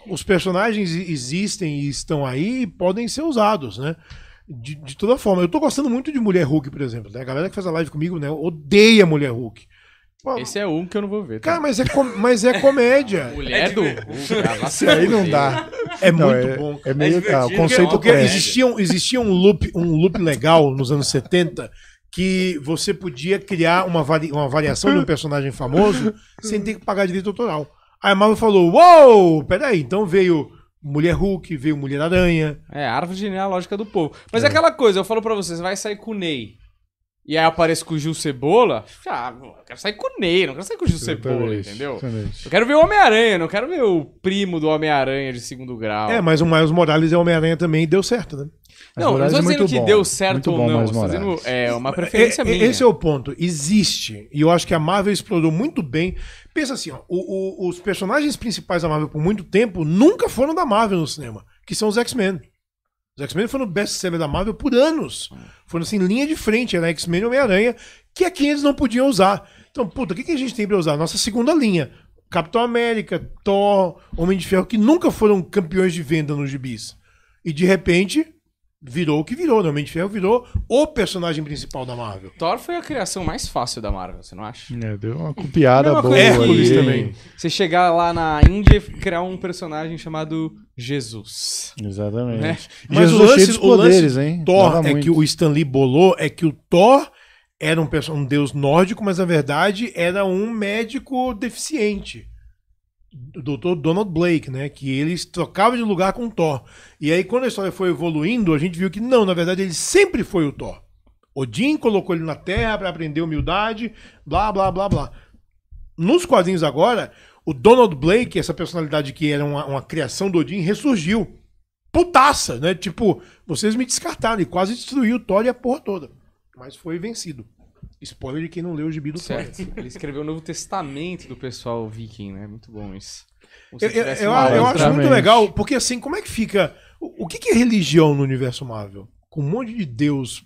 os personagens existem e estão aí e podem ser usados, né? De, de, toda forma, eu tô gostando muito de Mulher Hulk, por exemplo. Né? A galera que faz a live comigo, né? Odeia Mulher Hulk. Esse é um que eu não vou ver. Tá? Cara, mas é, com... mas é comédia. Mulher é do. Isso aí não dá. É não, muito é, bom. É meio. É tá, o conceito porque é existia, um, existia um, loop, um loop legal nos anos 70 que você podia criar uma, vari... uma variação de um personagem famoso sem ter que pagar direito autoral. Aí a Marvel falou: Uou, peraí, então veio. Mulher Hulk, veio Mulher Aranha. É, a árvore genealógica do povo. Mas é. é aquela coisa, eu falo para vocês, vai sair com o Ney. E aí aparece com o Gil Cebola. Ah, eu quero sair com o Ney, não quero sair com o Gil exatamente, Cebola, entendeu? Exatamente. Eu quero ver o Homem-Aranha, não quero ver o primo do Homem-Aranha de segundo grau. É, mas o Miles Morales é Homem-Aranha também e deu certo, né? não, não estou é dizendo é que bom, deu certo ou não. Estou dizendo é, uma preferência é, é, minha. Esse é o ponto. Existe. E eu acho que a Marvel explorou muito bem. Pensa assim, ó, o, o, os personagens principais da Marvel por muito tempo nunca foram da Marvel no cinema, que são os X-Men. Os X-Men foram best-seller da Marvel por anos. Foram assim, linha de frente, era X-Men e Homem-Aranha, que aqui eles não podiam usar. Então, puta, o que, que a gente tem pra usar? Nossa segunda linha. Capitão América, Thor, Homem de Ferro, que nunca foram campeões de venda nos gibis. E de repente, virou o que virou. O Homem de Ferro virou o personagem principal da Marvel. Thor foi a criação mais fácil da Marvel, você não acha? É, deu uma copiada boa. Coisa Hércules também. Você chegar lá na Índia e criar um personagem chamado Jesus. Exatamente. Né? Mas Jesus o lance, dos poderes, o lance hein? Thor é muito. que o Stanley bolou é que o Thor era um, um deus nórdico, mas na verdade era um médico deficiente. Dr. Donald Blake, né? Que eles trocavam de lugar com o Thor. E aí, quando a história foi evoluindo, a gente viu que não, na verdade, ele sempre foi o Thor. Odin colocou ele na Terra para aprender humildade, blá, blá, blá, blá. Nos quadrinhos agora, o Donald Blake, essa personalidade que era uma, uma criação do Odin, ressurgiu. Putaça, né? Tipo, vocês me descartaram e quase destruiu o Thor e a porra toda. Mas foi vencido. Spoiler de quem não leu o gibi do certo. Thor. Ele escreveu o Novo Testamento do pessoal viking, né? Muito bom isso. Eu, eu, eu, eu acho muito legal, porque assim, como é que fica. O, o que, que, é religião no universo Marvel? Com um monte de Deus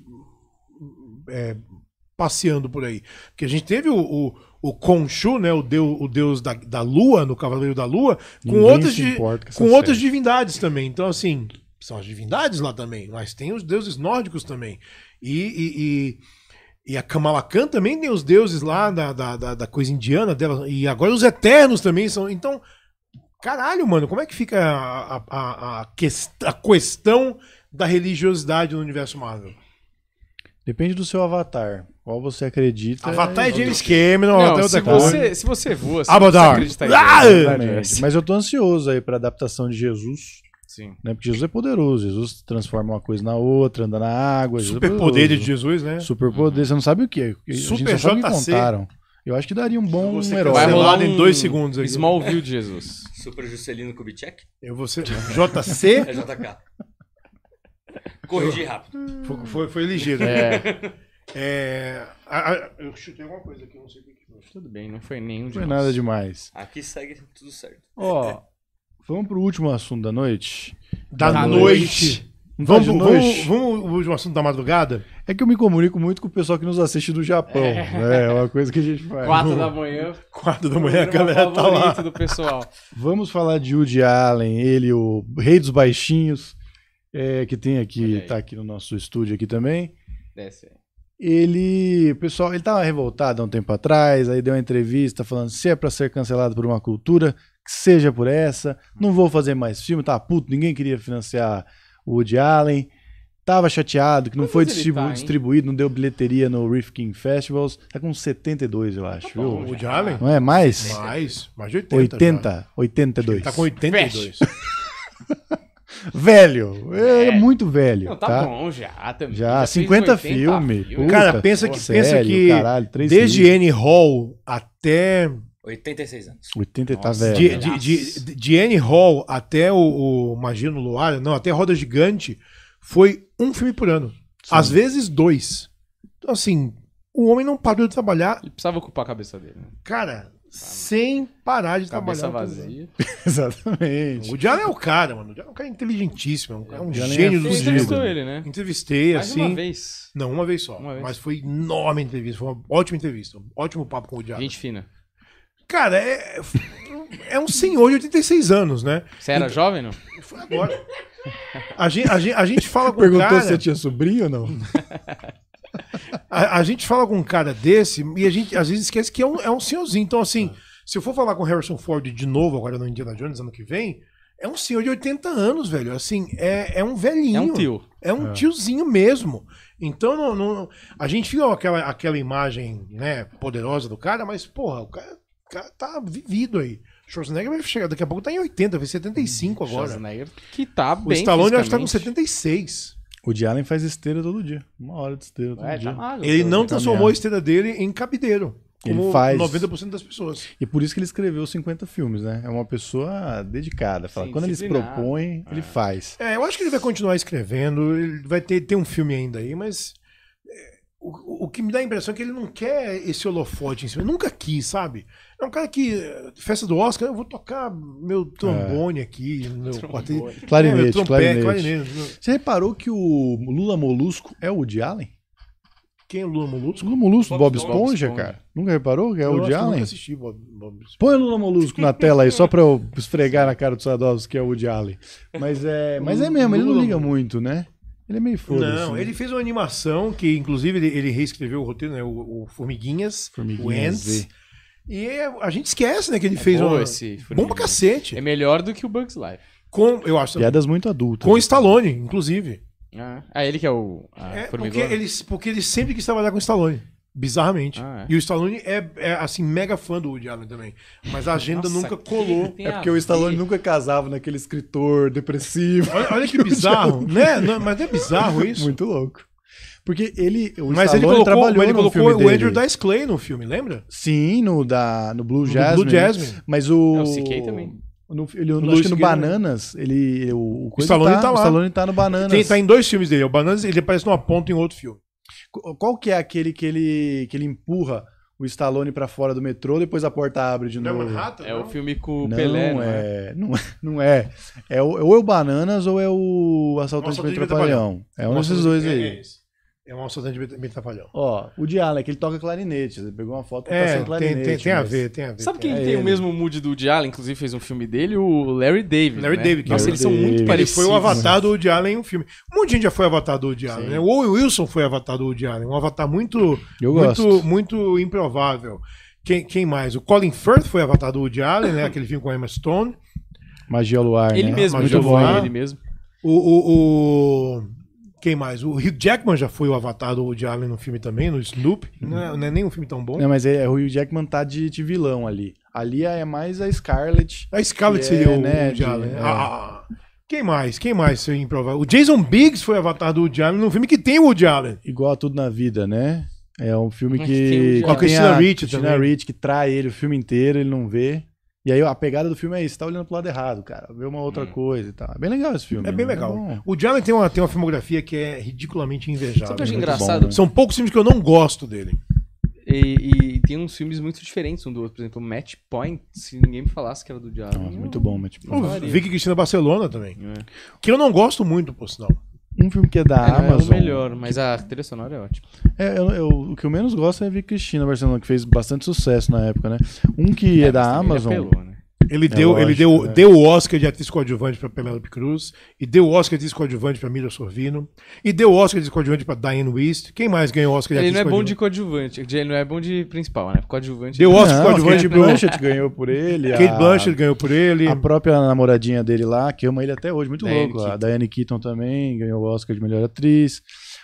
é, passeando por aí. Porque a gente teve o, o, o Khonshu, né? O deus, o deus da, da lua, no Cavaleiro da Lua, com, outras, com, com outras divindades também. Então, assim, são as divindades lá também, mas tem os deuses nórdicos também. e, e, e e a Kamala Khan também tem os deuses lá da, da, da, da coisa indiana dela. E agora os Eternos também são. Então, caralho, mano, como é que fica a, a, a, a, quest a questão da religiosidade no universo Marvel? Depende do seu avatar. Qual você acredita? Avatar é, é James Cameron, não, avatar é se, você, se você voa, se você acredita em ah! É Mas eu tô ansioso aí pra adaptação de Jesus. Sim. Né? Porque Jesus é poderoso, Jesus transforma uma coisa na outra, anda na água. É super poder de Jesus, né? poder. você não sabe o que. Super só me contaram. Eu acho que daria um bom você herói. Vai rolar um... em dois segundos aqui. Smallville de Jesus. Super Juscelino Kubitschek? Eu vou ser... JC? É JK. Corrigi rápido. Foi, foi, foi ligeiro. É. é... eu chutei alguma coisa aqui, não sei o que foi. Tudo bem, não foi nenhum de Não foi nada demais. Aqui segue tudo certo. Ó, oh, Vamos pro último assunto da noite. Da, da noite. noite. Vamos, vamos, noite. vamos, vamos assunto da madrugada? É que eu me comunico muito com o pessoal que nos assiste do Japão. É, né? é uma coisa que a gente faz. Quatro da manhã. Quatro da manhã, a galera tá lá. do pessoal. Vamos falar de Woody Allen, ele, o rei dos baixinhos, é, que tem aqui, tá aqui no nosso estúdio aqui também. Desce aí ele, pessoal, ele estava revoltado há um tempo atrás, aí deu uma entrevista falando se é para ser cancelado por uma cultura, seja por essa, uhum. não vou fazer mais filme, tá puto, ninguém queria financiar o Woody Allen, tava chateado que não foi distribu tá, distribuído, não deu bilheteria no Rifkin Festivals, tá com 72, eu tá acho. Tá bom, o Woody Allen? Não é mais? Mais, mais de 80. 80, já. 82. Tá com 82. velho, é, é, muito velho. Não, tá, tá, bom já também. Já, já 50 filmes. Filme. Cara, pensa Pô, que, sério, pensa que caralho, desde N Hall até 86 anos. 80 tá Nossa, tá velho. De, de, de, de Annie Hall até o, o Magino Luar, não, até Roda Gigante, foi um filme por ano. Sim. Às vezes dois. Então, assim, o homem não parou de trabalhar. Ele precisava ocupar a cabeça dele. Né? Cara, sem parar de Cabeça trabalhar. Cabeça vazia. Exatamente. O Diário é o cara, mano. O Diário é um cara inteligentíssimo. É um, um é gênio é do cinema. Entrevistou ele, né? Entrevistei, Mais assim. uma vez. Não, uma vez só. Uma vez. Mas foi enorme entrevista. Foi uma ótima entrevista. Um ótimo papo com o Diário. Gente fina. Cara, é, é um senhor de 86 anos, né? Você era então, jovem, não? Foi agora. A gente, a gente, a gente fala com Perguntou um cara... se você tinha sobrinho ou não? A, a, gente fala com um cara desse e a gente às vezes esquece que é um, é um senhorzinho. Então, assim, ah. se eu for falar com Harrison Ford de novo, agora no Indiana Jones, ano que vem, é um senhor de 80 anos, velho. Assim, é, é um velhinho. É um tio. É um é. tiozinho mesmo. Então, não, não, a gente viu aquela, aquela imagem né, poderosa do cara, mas, porra, o cara tá vivido aí. Schwarzenegger vai chegar, daqui a pouco tá em 80, vai 75 hum, agora. Schwarzenegger que tá bem. O Stallone acho que tá com 76. O de Allen faz esteira todo dia. Uma hora de esteira todo é, dia. Tá magro, ele não né? transformou a esteira dele em cabideiro. Como ele faz 90% das pessoas. E por isso que ele escreveu 50 filmes, né? É uma pessoa dedicada. Fala, Sim, quando ele se propõe, ele faz. É, eu acho que ele vai continuar escrevendo. Ele vai ter, ter um filme ainda aí, mas é, o, o que me dá a impressão é que ele não quer esse holofote em cima. Ele nunca quis, sabe? É um cara que, festa do Oscar, eu vou tocar meu trombone é. aqui, meu Clarinete, meu clarinete. clarinete. Né? Você reparou que o Lula Molusco é o Woody Allen? Quem é o Lula Molusco? Lula Molusco, Bob, Bob, Esponja, Bob Esponja, cara. Nunca reparou que é o Woody Allen? Nunca assisti Bob, Bob Esponja. Põe o Lula Molusco na tela aí, só pra eu esfregar na cara dos Sadovski que é o Woody Allen. Mas é, mas é mesmo, ele não liga muito, né? Ele é meio foda. Não, assim. ele fez uma animação que, inclusive, ele, ele reescreveu o roteiro, né? O, o Formiguinhas, Formiguinhas o Ants. Z. E a gente esquece, né, que ele é fez bom uma... esse Bom pra né? cacete. É melhor do que o Bugs Life. Com, eu acho. Piadas muito adultas. Com o Stallone, inclusive. Ah, é ele que é o é, porque ele, porque ele sempre quis trabalhar com o Stallone. Bizarramente. Ah, é. E o Stallone é, é, assim, mega fã do Woody Allen também. Mas a agenda Nossa, nunca colou. É porque o Stallone nunca casava naquele escritor depressivo. Olha, olha que, que bizarro, né? Não, mas é bizarro isso. Muito louco. Porque ele. O mas Stallone ele colocou, mas ele colocou o dele. Andrew Dice Clay no filme, lembra? Sim, no, da, no Blue Jasmine. Blue Jasmine. Mas o. É, o CK também. No, ele, acho que no Bananas, ele, o, o, Stallone tá, tá lá. O Stallone tá no Bananas. Tem, tá em dois filmes dele. É o Bananas, ele aparece numa ponta em outro filme. Qual que é aquele que ele, que ele empurra o Stallone para fora do metrô, depois a porta abre de é novo? é Manhattan? É não? o filme com o não Pelé, é, é, não é? Não é. é. é ou é o Bananas ou é o Assaltante Metropolitão. É um desses dois aí. É esse. É um alçadante bem Ó, o Woody Allen, é que ele toca clarinete. ele pegou uma foto que tá é, tá clarinete. Tem, tem, tem mas... a ver, tem a ver. Sabe quem é tem ele. o mesmo mood do Woody Allen? Inclusive fez um filme dele, o Larry David. Larry né? David. Nossa, é Larry eles David. são muito parecidos. Ele foi o avatar do Woody Allen em um filme. Um monte de gente já foi avatar do Woody Allen. Né? O Owen Wilson foi avatar do Woody Allen. Um avatar muito, Eu muito, gosto. muito improvável. Quem, quem mais? O Colin Firth foi avatar do Woody Allen, né? Aquele filme com a Emma Stone. Magia ao luar, Ele né? mesmo, Magia ele mesmo. O, o, o, quem mais? O Hugh Jackman já foi o avatar do Woody Allen no filme também, no Sloop. Uhum. Não, é, não, é, nem um filme tão bom. Não, mas é, é o Hugh Jackman tá de, de vilão ali. Ali é, é mais a Scarlett. A Scarlett seria é, o né, Woody Allen. É. Ah, ah, ah, quem mais? Quem mais seria improvável? O Jason Biggs foi avatar do Woody Allen no filme que tem o Woody Allen. Igual a Tudo na Vida, né? É um filme que. Tem que a Christina Ricci também. Ricci que trai ele o filme inteiro, ele não vê. E aí a pegada do filme é isso, você tá olhando pro lado errado, cara. Vê uma outra hum. coisa e tal. É bem legal esse filme. É bem né? legal. É o Diário tem uma, tem uma filmografia que é ridiculamente invejável. Sabe que eu engraçado? Bom, né? São poucos filmes que eu não gosto dele. E, e, tem uns filmes muito diferentes um do outro. Por exemplo, Match Point, se ninguém me falasse que era do Diário. muito bom, Match Point. Vicky Cristina Barcelona também. É. Que eu não gosto muito, por sinal um filme que é da é, Amazon. é o melhor, mas a trilha sonora é ótima. É, eu, eu, o que eu menos gosto é a Vicky Cristina Barcelona, que fez bastante sucesso na época, né? Um que é, é da Amazon. Apelou, né? Ele é, deu, ele deu, né? deu o Oscar de atriz coadjuvante para Penelope Cruz, e deu o Oscar de atriz coadjuvante para Mira Sorvino, e deu o Oscar de coadjuvante para Diane West. Quem mais ganhou o Oscar de ele atriz Ele não é bom de coadjuvante, ele não é bom de principal, né? Coadjuvante. Deu o Oscar não, é de coadjuvante Kate Blanchett ganhou por ele. Kate Blanchett ganhou por ele. A própria namoradinha dele lá, que ama ele até hoje, muito Diane louco. Keaton. A Diane Keaton também ganhou o Oscar de melhor atriz.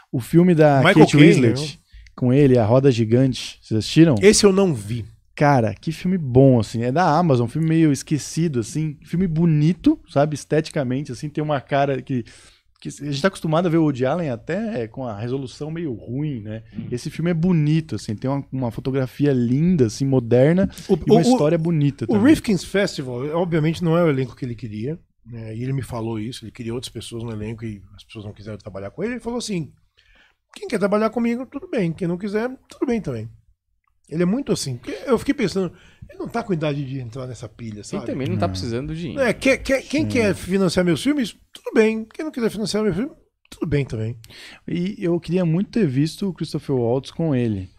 O filme da Michael Kate Winslet com ele, A Roda Gigante. Vocês assistiram? Esse eu não vi. Cara, que filme bom, assim. É da Amazon, um filme meio esquecido, assim. Filme bonito, sabe? Esteticamente, assim, tem uma cara que. que a gente tá acostumado a ver o Woody Allen até é, com a resolução meio ruim, né? Hum. Esse filme é bonito, assim. Tem uma, uma fotografia linda, assim, moderna. O, e uma o, história bonita o, também. O Rifkin's Festival, obviamente, não é o elenco que ele queria. Né? E ele me falou isso. Ele queria outras pessoas no elenco e as pessoas não quiseram trabalhar com ele. Ele falou assim: quem quer trabalhar comigo, tudo bem. Quem não quiser, tudo bem também. Ele é muito assim. Eu fiquei pensando, ele não tá com idade de entrar nessa pilha, sabe? Ele também não, não. tá hum. precisando de dinheiro. É, quer, quer, quem Sim. quer financiar meus filmes, tudo bem. Quem não quiser financiar meus filmes, tudo bem também. E eu queria muito ter visto o Christopher Waltz com ele.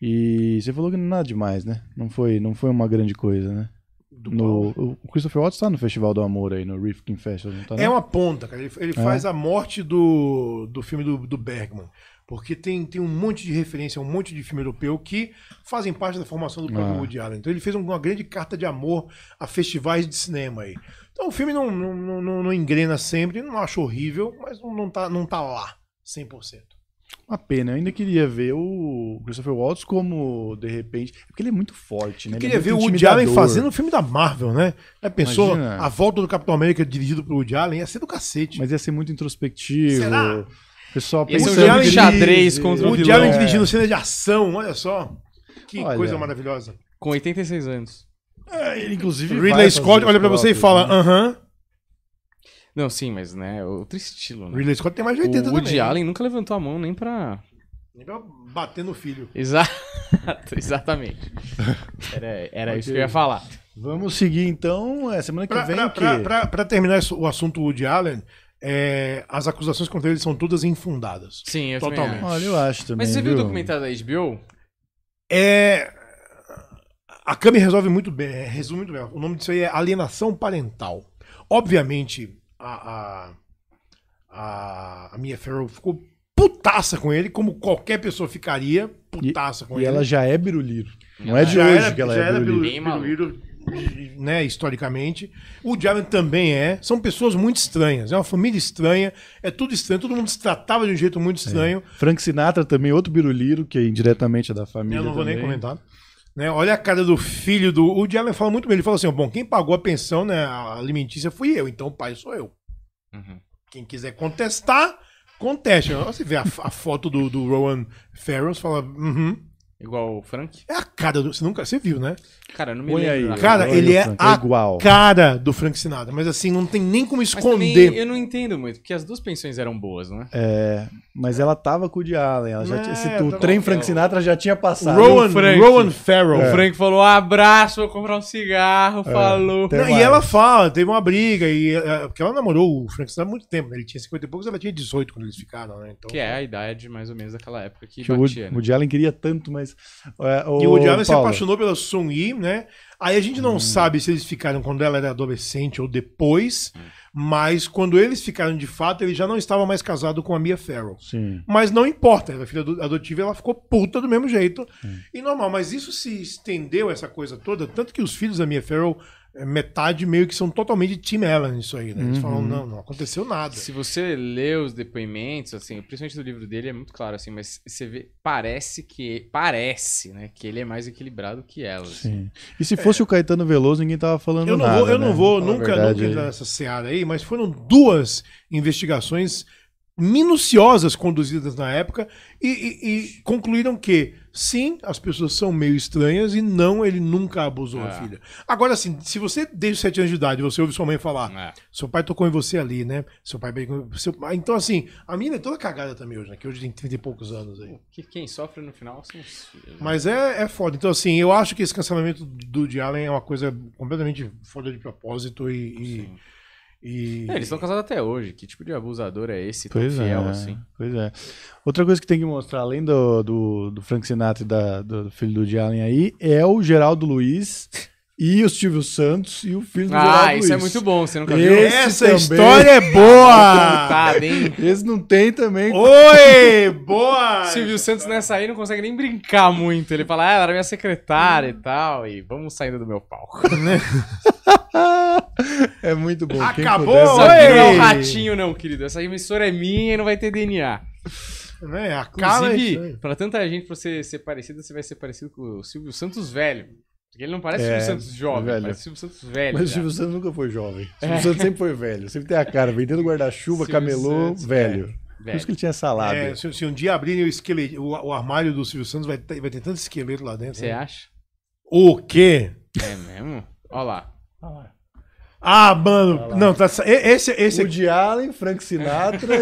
E você falou que não é nada demais, né? Não foi, não foi uma grande coisa, né? Do no, o Christopher Waltz tá no Festival do Amor aí, no Rifkin Festival. Tá é uma ponta, cara. Ele, ele é. faz a morte do, do filme do, do Bergman. Porque tem, tem um monte de referência, um monte de filme europeu que fazem parte da formação do próprio ah. Woody Allen. Então ele fez uma grande carta de amor a festivais de cinema aí. Então o filme não, não, não, não engrena sempre, não acho horrível, mas não, não, tá, não tá lá 100%. Uma pena, eu ainda queria ver o Christopher Waltz como, de repente. É porque ele é muito forte, né? Eu é queria é ver o Woody Allen fazendo o um filme da Marvel, né? Já pensou? Imagina. A volta do Capitão América dirigido por Woody Allen ia ser do cacete. Mas ia ser muito introspectivo. Será? Pessoal Esse é pensando é um xadrez contra o O vilão. dirigindo é. cena de ação, olha só. Que Olha. coisa maravilhosa. Com 86 anos. É, ele, inclusive. Ridley Scott olha pra você e fala, né? aham. Não, sim, mas né, é outro estilo, né? Ridley Scott tem mais de 80 O Woody Allen nunca levantou a mão nem pra. bater no filho. Exato, exatamente. Era, era isso que eu ia falar. Vamos seguir então. É, semana que Pra, vem. pra- pra- pra- pra terminar o assunto Woody Allen, é, as acusações contra ele são todas infundadas. Sim, eu Totalmente. Acho. Olha, eu acho também. Mas você viu, viu o documentário da HBO? É. A Cami resolve muito bem, é, resume muito bem. O nome disso aí é alienação parental. Obviamente, a, a, a Mia Farrow ficou putaça com ele, como qualquer pessoa ficaria putaça e, com e ele. E ela já é biruliro. Não é ah, de hoje era, que ela já é biruliro. Era biruliro né, historicamente. O Jared também é. São pessoas muito estranhas. É uma família estranha. É tudo estranho. Todo mundo se tratava de um jeito muito é. estranho. É. Frank Sinatra também, outro biruliro, que é indiretamente é da família. Eu não vou também. nem comentar. Né? Olha a cara do filho do. O Diallo fala muito bem. Ele fala assim: bom, quem pagou a pensão, né, a alimentícia, fui eu, então o pai sou eu. Uhum. Quem quiser contestar, conteste. Você vê a, a foto do, do Rowan Ferros fala. Uhum. Igual o Frank? É a cara do. Você nunca. Você viu, né? Cara, não me Põe lembro. Aí, cara, ele é a é igual. cara do Frank Sinatra. Mas assim, não tem nem como esconder. eu não entendo muito, porque as duas pensões eram boas, né? É. Mas ela tava com o de Allen. Ela já é, esse, o trem Frank Sinatra já tinha passado. Rowan, Frank, Rowan Farrell. É. O Frank falou: abraço, vou comprar um cigarro. É. Falou. Não, e ela fala, teve uma briga. E, é, porque ela namorou o Frank Sinatra há muito tempo, né? Ele tinha 50 e poucos, ela tinha 18 quando eles ficaram, né? Então, que é a idade mais ou menos daquela época que, que batia, o, né? o de Allen queria tanto, mas. o, Diário se Paulo. apaixonou pela Sun Yi, né? Aí a gente não hum. sabe se eles ficaram quando ela era adolescente ou depois, hum. mas quando eles ficaram de fato, ele já não estava mais casado com a Mia Farrow. Sim. Mas não importa, a é filha adotiva ela ficou puta do mesmo jeito. Hum. E normal, mas isso se estendeu, essa coisa toda, tanto que os filhos da Mia Farrow é, metade meio que são totalmente Tim Allen isso aí, né? Eles uhum. falam, não, não aconteceu nada. Se você lê os depoimentos, assim, principalmente do livro dele, é muito claro, assim, mas você vê, parece que, parece, né, que ele é mais equilibrado que ela. Assim. E se é. fosse é. o Caetano Veloso, ninguém tava falando eu não nada, Vou, eu né? não vou nunca, verdade, nunca entrar nessa seara aí, mas foram duas investigações minuciosas conduzidas na época e, e, e, concluíram que sim as pessoas são meio estranhas e não ele nunca abusou é. a filha agora assim se você desde sete anos de idade você ouve sua mãe falar é. seu pai tocou em você ali né seu pai seu pai... então assim a mina é toda cagada também hoje né que hoje tem 30 e poucos anos aí que quem sofre no final são os filhos né? mas é é foda então assim eu acho que esse cancelamento do de Allen é uma coisa completamente fora de propósito e, e e... É, eles estão casados até hoje. Que tipo de abusador é esse pois tão é, fiel assim? Pois é. Outra coisa que tem que mostrar, além do, do, do Frank Sinatra e da, do, do filho do Jalen aí, é o Geraldo Luiz... E o Silvio Santos e o filho do ah, isso é muito bom, você nunca Esse viu? Essa também... história é boa! tá, bem... Esse não tem também. Oi, boa! Silvio Santos nessa aí não consegue nem brincar muito. Ele fala, ah, ela era minha secretária e tal, e vamos saindo do meu palco. é muito bom. Acabou! Quem puder, Oi! Não é um ratinho não, querido. Essa emissora é minha e não vai ter DNA. É, Inclusive, é pra tanta gente, pra você ser parecido, você vai ser parecido com o Silvio Santos velho. Porque ele não parece é, Silvio Santos jovem, velho. parece Silvio Santos velho. Mas o Silvio Santos nunca foi jovem. O é. Silvio é. Santos sempre foi velho. Sempre tem a cara, vendendo guarda-chuva, camelô, Santos, é, velho. É. Por isso que ele tinha salário. É, se, se, um dia abrirem o, esqueleto, o, o, armário do Silvio Santos, vai ter, vai ter tanto esqueleto lá dentro. Você né? acha? O quê? É mesmo? Olha lá. Olha lá. Ah, mano. não, tá. Esse, esse Woody aqui. Allen, Frank Sinatra.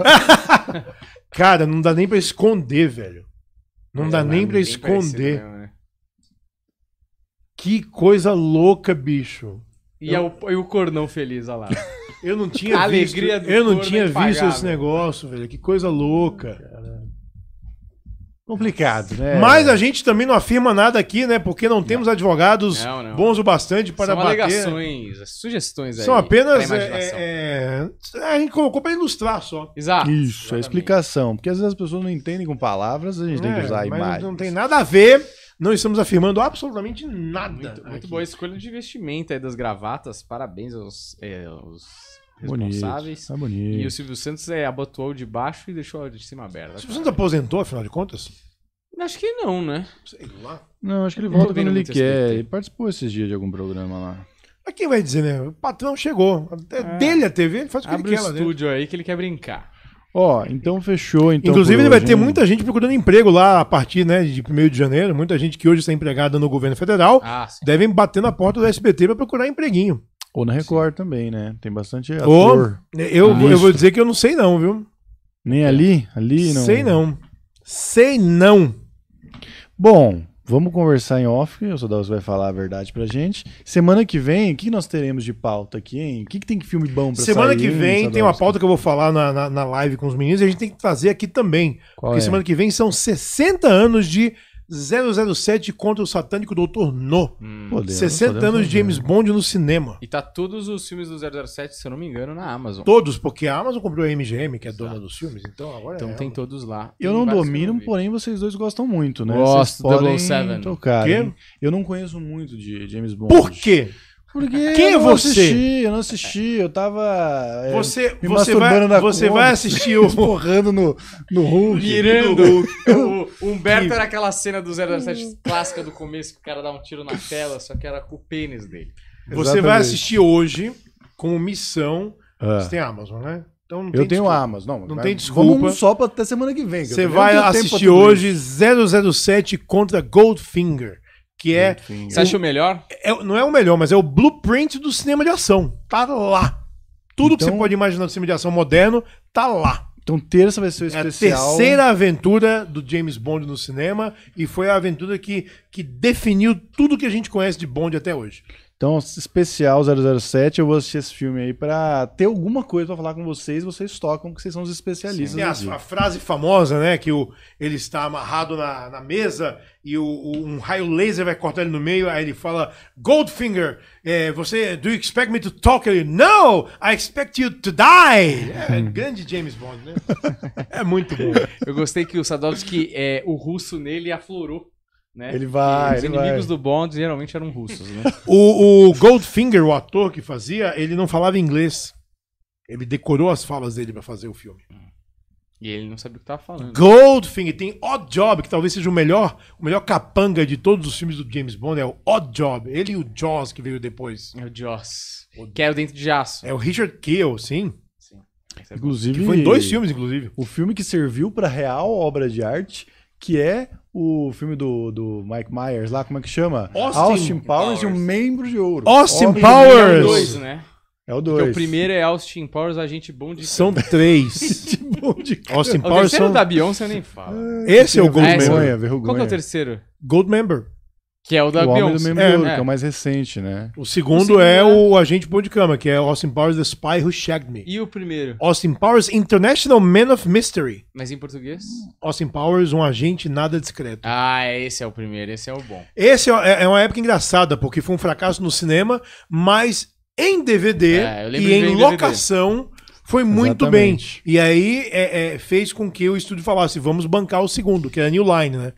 Cara, não dá nem pra esconder, velho. Não é, dá nem pra esconder. Mesmo, que coisa louca, bicho. E, eu... é o, e o cornão feliz, olha lá. Eu não tinha a visto, alegria do eu não tinha é visto esse negócio, velho. Que coisa louca. Caramba. Complicado, né? Mas a gente também não afirma nada aqui, né? Porque não temos não. advogados não, não. bons o bastante para São bater. São né? alegações, é sugestões aí. São apenas. É, é, é, a gente colocou para ilustrar só. Exato. Isso, Exatamente. a explicação. Porque às vezes as pessoas não entendem com palavras, a gente é, tem que usar mas imagens. Não tem nada a ver não estamos afirmando absolutamente nada. Muito, muito boa a escolha de investimento aí das gravatas. Parabéns aos, é, aos responsáveis. Tá bonito, tá E o Silvio Santos é, abotoou de baixo e deixou de cima aberta. O Silvio Santos aposentou, afinal de contas? Acho que não, né? Sei lá. Não, acho que ele volta quando ele quer. Ele participou esses dias de algum programa lá. Mas quem vai dizer, né? O patrão chegou. É, dele a TV, ele faz o que Abre ele quer. Abre um estúdio dentro. aí que ele quer brincar. Ó, oh, então fechou. Então, Inclusive, ele vai ter muita gente procurando emprego lá a partir né, de 1 de janeiro. Muita gente que hoje está empregada no governo federal ah, devem bater na porta do SBT para procurar empreguinho. Ou na Record sim. também, né? Tem bastante ator. Ou, eu, eu vou dizer que eu não sei não, viu? Nem ali? Ali não. Sei não. Sei não. Bom, Vamos conversar em off, o Sodaus vai falar a verdade pra gente. Semana que vem, o que nós teremos de pauta aqui, hein? O que, que tem que filme bom pra Semana sair, que vem tem uma pauta que eu vou falar na, na, na, live com os meninos e a gente tem que fazer aqui também. Qual porque é? semana que vem são 60 anos de 007 contra o satânico Dr. No. Hum. Podemos, 60 podemos anos de James Bond no cinema. E tá todos os filmes do 007, se eu não me engano, na Amazon. Todos, porque a Amazon comprou a MGM, que é Exato. dona dos filmes, então agora Então é tem ela. todos lá. Eu não domino, porém vocês dois gostam muito, né? Gosto, vocês 007. tocar. Eu não conheço muito de James Bond. Por quê? Porque Quem eu é não você? assisti, eu não assisti, eu tava é, você, me você vai, na Você conta, vai assistir o... Porrando no, no Hulk. Mirando o Humberto que... era aquela cena do 007 clássica do começo, que o cara dá um tiro na tela, só que era com o pênis dele. Exatamente. Você vai assistir hoje, com missão, ah. você tem Amazon, né? Então eu tenho desculpa. Amazon. Não, não tem desculpa. Vamos um só pra, até semana que vem. Que você vai assistir hoje 007 contra Goldfinger que é. você acha o melhor? É, não é o melhor, mas é o blueprint do cinema de ação. Tá lá. Tudo então, que você então- pode imaginar do cinema de ação moderno tá lá. Então, terça vai ser o especial. É a terceira aventura do James Bond no cinema e foi a aventura que, que definiu tudo que a gente conhece de Bond até hoje. Então, especial 007, eu vou assistir esse filme aí para ter alguma coisa para falar com vocês, vocês tocam, porque vocês são os especialistas. Sim, né? a, a, frase famosa, né, que o, ele está amarrado na, na mesa e o, o, um raio laser vai cortar ele no meio, aí ele fala, Goldfinger, é, você, do you expect me to talk? to you? no, I expect you to die! É, é grande James Bond, né? É muito bom. Eu gostei que o Sadowski, é, o russo nele aflorou. Né? Ele vai. E os ele inimigos vai. do Bond geralmente eram russos, né? o, o, Goldfinger, o ator que fazia, ele não falava inglês. Ele decorou as falas dele para fazer o filme. E ele não sabia o que tava falando. Goldfinger tem Odd Job, que talvez seja o melhor, o melhor capanga de todos os filmes do James Bond, é o Odd Job. Ele e o Jaws que veio depois. É o Jaws. O... Que é o dentro de aço. É o Richard Kiel, sim. inclusive, que foi em dois filmes, inclusive. O filme que serviu para real obra de arte que é o filme do, do Mike Myers lá, como é que chama? Austin, Austin Powers, Powers, e o Membro de Ouro. Austin, Austin Powers! É o 2, né? É o 2. o primeiro é Austin Powers, agente bom de São cara. três. Agente bom de cara. Austin Powers o terceiro são... da Beyoncé eu nem falo. Esse, ah, é, Esse é o Gold é, Member. Qual é o terceiro? Gold Member. Que é o da o Homem do é, que é o mais recente, né? O segundo, o segundo é, é, o Agente Pão de Cama, que é Austin Powers The Spy Who Shagged Me. E o primeiro? Austin Powers International Man of Mystery. Mas em português? Austin Powers, um agente nada discreto. Ah, esse é o primeiro, esse é o bom. Esse é, é, é uma época engraçada, porque foi um fracasso no cinema, mas em DVD é, e em locação... DVD. Foi muito Exatamente. bem. E aí é, fez com que o estúdio falasse: vamos bancar o segundo, que era New Line, né?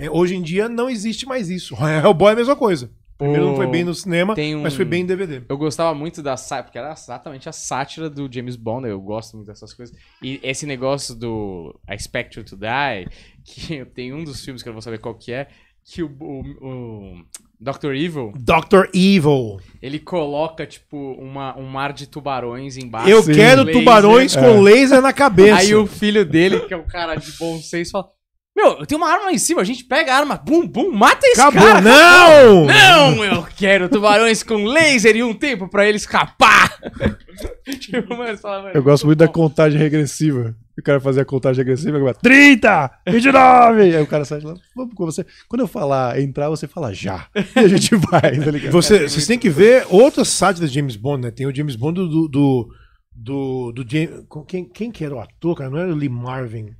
É, hoje em dia não existe mais isso. Hellboy é a mesma coisa. Primeiro não foi bem no cinema, um... mas foi bem em DVD. Eu gostava muito da sátira, porque era exatamente a sátira do James Bond, eu gosto muito dessas coisas. E esse negócio do A Spectre to Die, que tem um dos filmes que eu não vou saber qual que é, que o, o, o Dr. Evil. Dr. Evil. Ele coloca, tipo, uma, um mar de tubarões embaixo. Eu quero laser. tubarões é. com laser na cabeça. Aí o filho dele, que é um cara de bom senso, fala. Meu, tem uma arma lá em cima, a gente pega a arma, bum, bum, mata esse Acabou, cara. Não! Acabou. Não, eu quero tubarões com laser e um tempo pra ele escapar. tipo, mas fala, mano, eu gosto muito bom. da contagem regressiva. O cara fazia a contagem regressiva, agora 30, 29. Aí o cara sai de lá, vamos com você. Quando eu falar entrar, você fala já. E a gente vai, tá ligado? Você, vocês têm que ver outras sites da James Bond, né? Tem o James Bond do. do, do, do James, quem, quem que era o ator, cara? Não era o Lee Marvin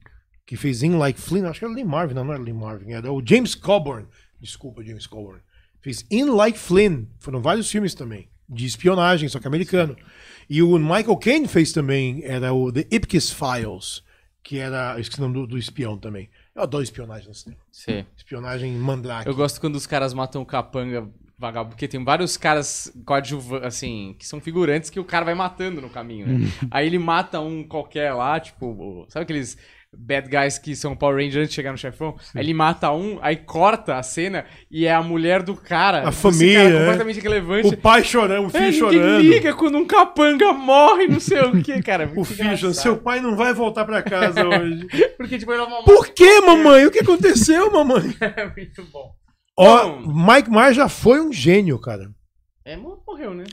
que fez In Like Flynn, acho que era Lee Marvin, não, não era Lee Marvin, era o James Coburn, desculpa, James Coburn, fez In Like Flynn, foram vários filmes também, de espionagem, só que americano. E o Michael Caine fez também, era o The Ipkiss Files, que era, esqueci o nome do, do espião também. Eu adoro espionagem no cinema. Sim. Espionagem mandrake. Eu gosto quando os caras matam o capanga vagabundo, porque tem vários caras coadjuvantes, assim, que são figurantes que o cara vai matando no caminho, né? Hum. Aí ele mata um qualquer lá, tipo, sabe aqueles bad guys que são Power Ranger antes de chegar no chefão. Aí ele mata um, aí corta a cena e é a mulher do cara. A família. Cara é. completamente relevante. O pai chorando, o filho é, chorando. liga quando um capanga morre, não sei o quê, cara. É o que, cara. o filho, seu pai não vai voltar pra casa hoje. Porque, tipo, ele é uma Por que, mamãe? O que aconteceu, mamãe? é muito bom. Ó, então- Mike Myers já foi um gênio, cara. É, morreu, né?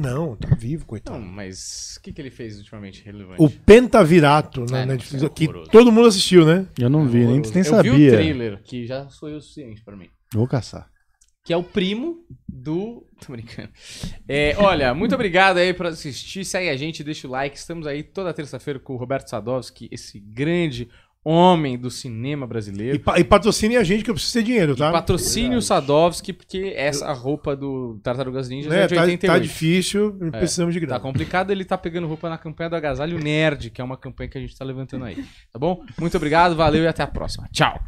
Não, tá vivo, coitado. Não, mas o que, que ele fez ultimamente relevante? O Pentavirato na é, Netflix, é que todo mundo assistiu, né? Eu não vi, nem, nem eu vi o trailer, que já foi o suficiente pra mim. Vou caçar. Que é o primo do. Tô brincando. É, olha, muito obrigado aí por assistir. Segue a gente, deixa o like. Estamos aí toda terça-feira com o Roberto Sadowski, esse grande homem do cinema brasileiro. E, pa e patrocine a gente que eu preciso ter dinheiro, tá? E patrocine Verdade. o Sadovski, porque essa roupa do Tartarugas Ninjas é, é de 88. Tá, tá difícil, é, precisamos de grana. Tá complicado, ele tá pegando roupa na campanha do Agasalho Nerd, que é uma campanha que a gente tá levantando aí. Tá bom? Muito obrigado, valeu e até a próxima. Tchau!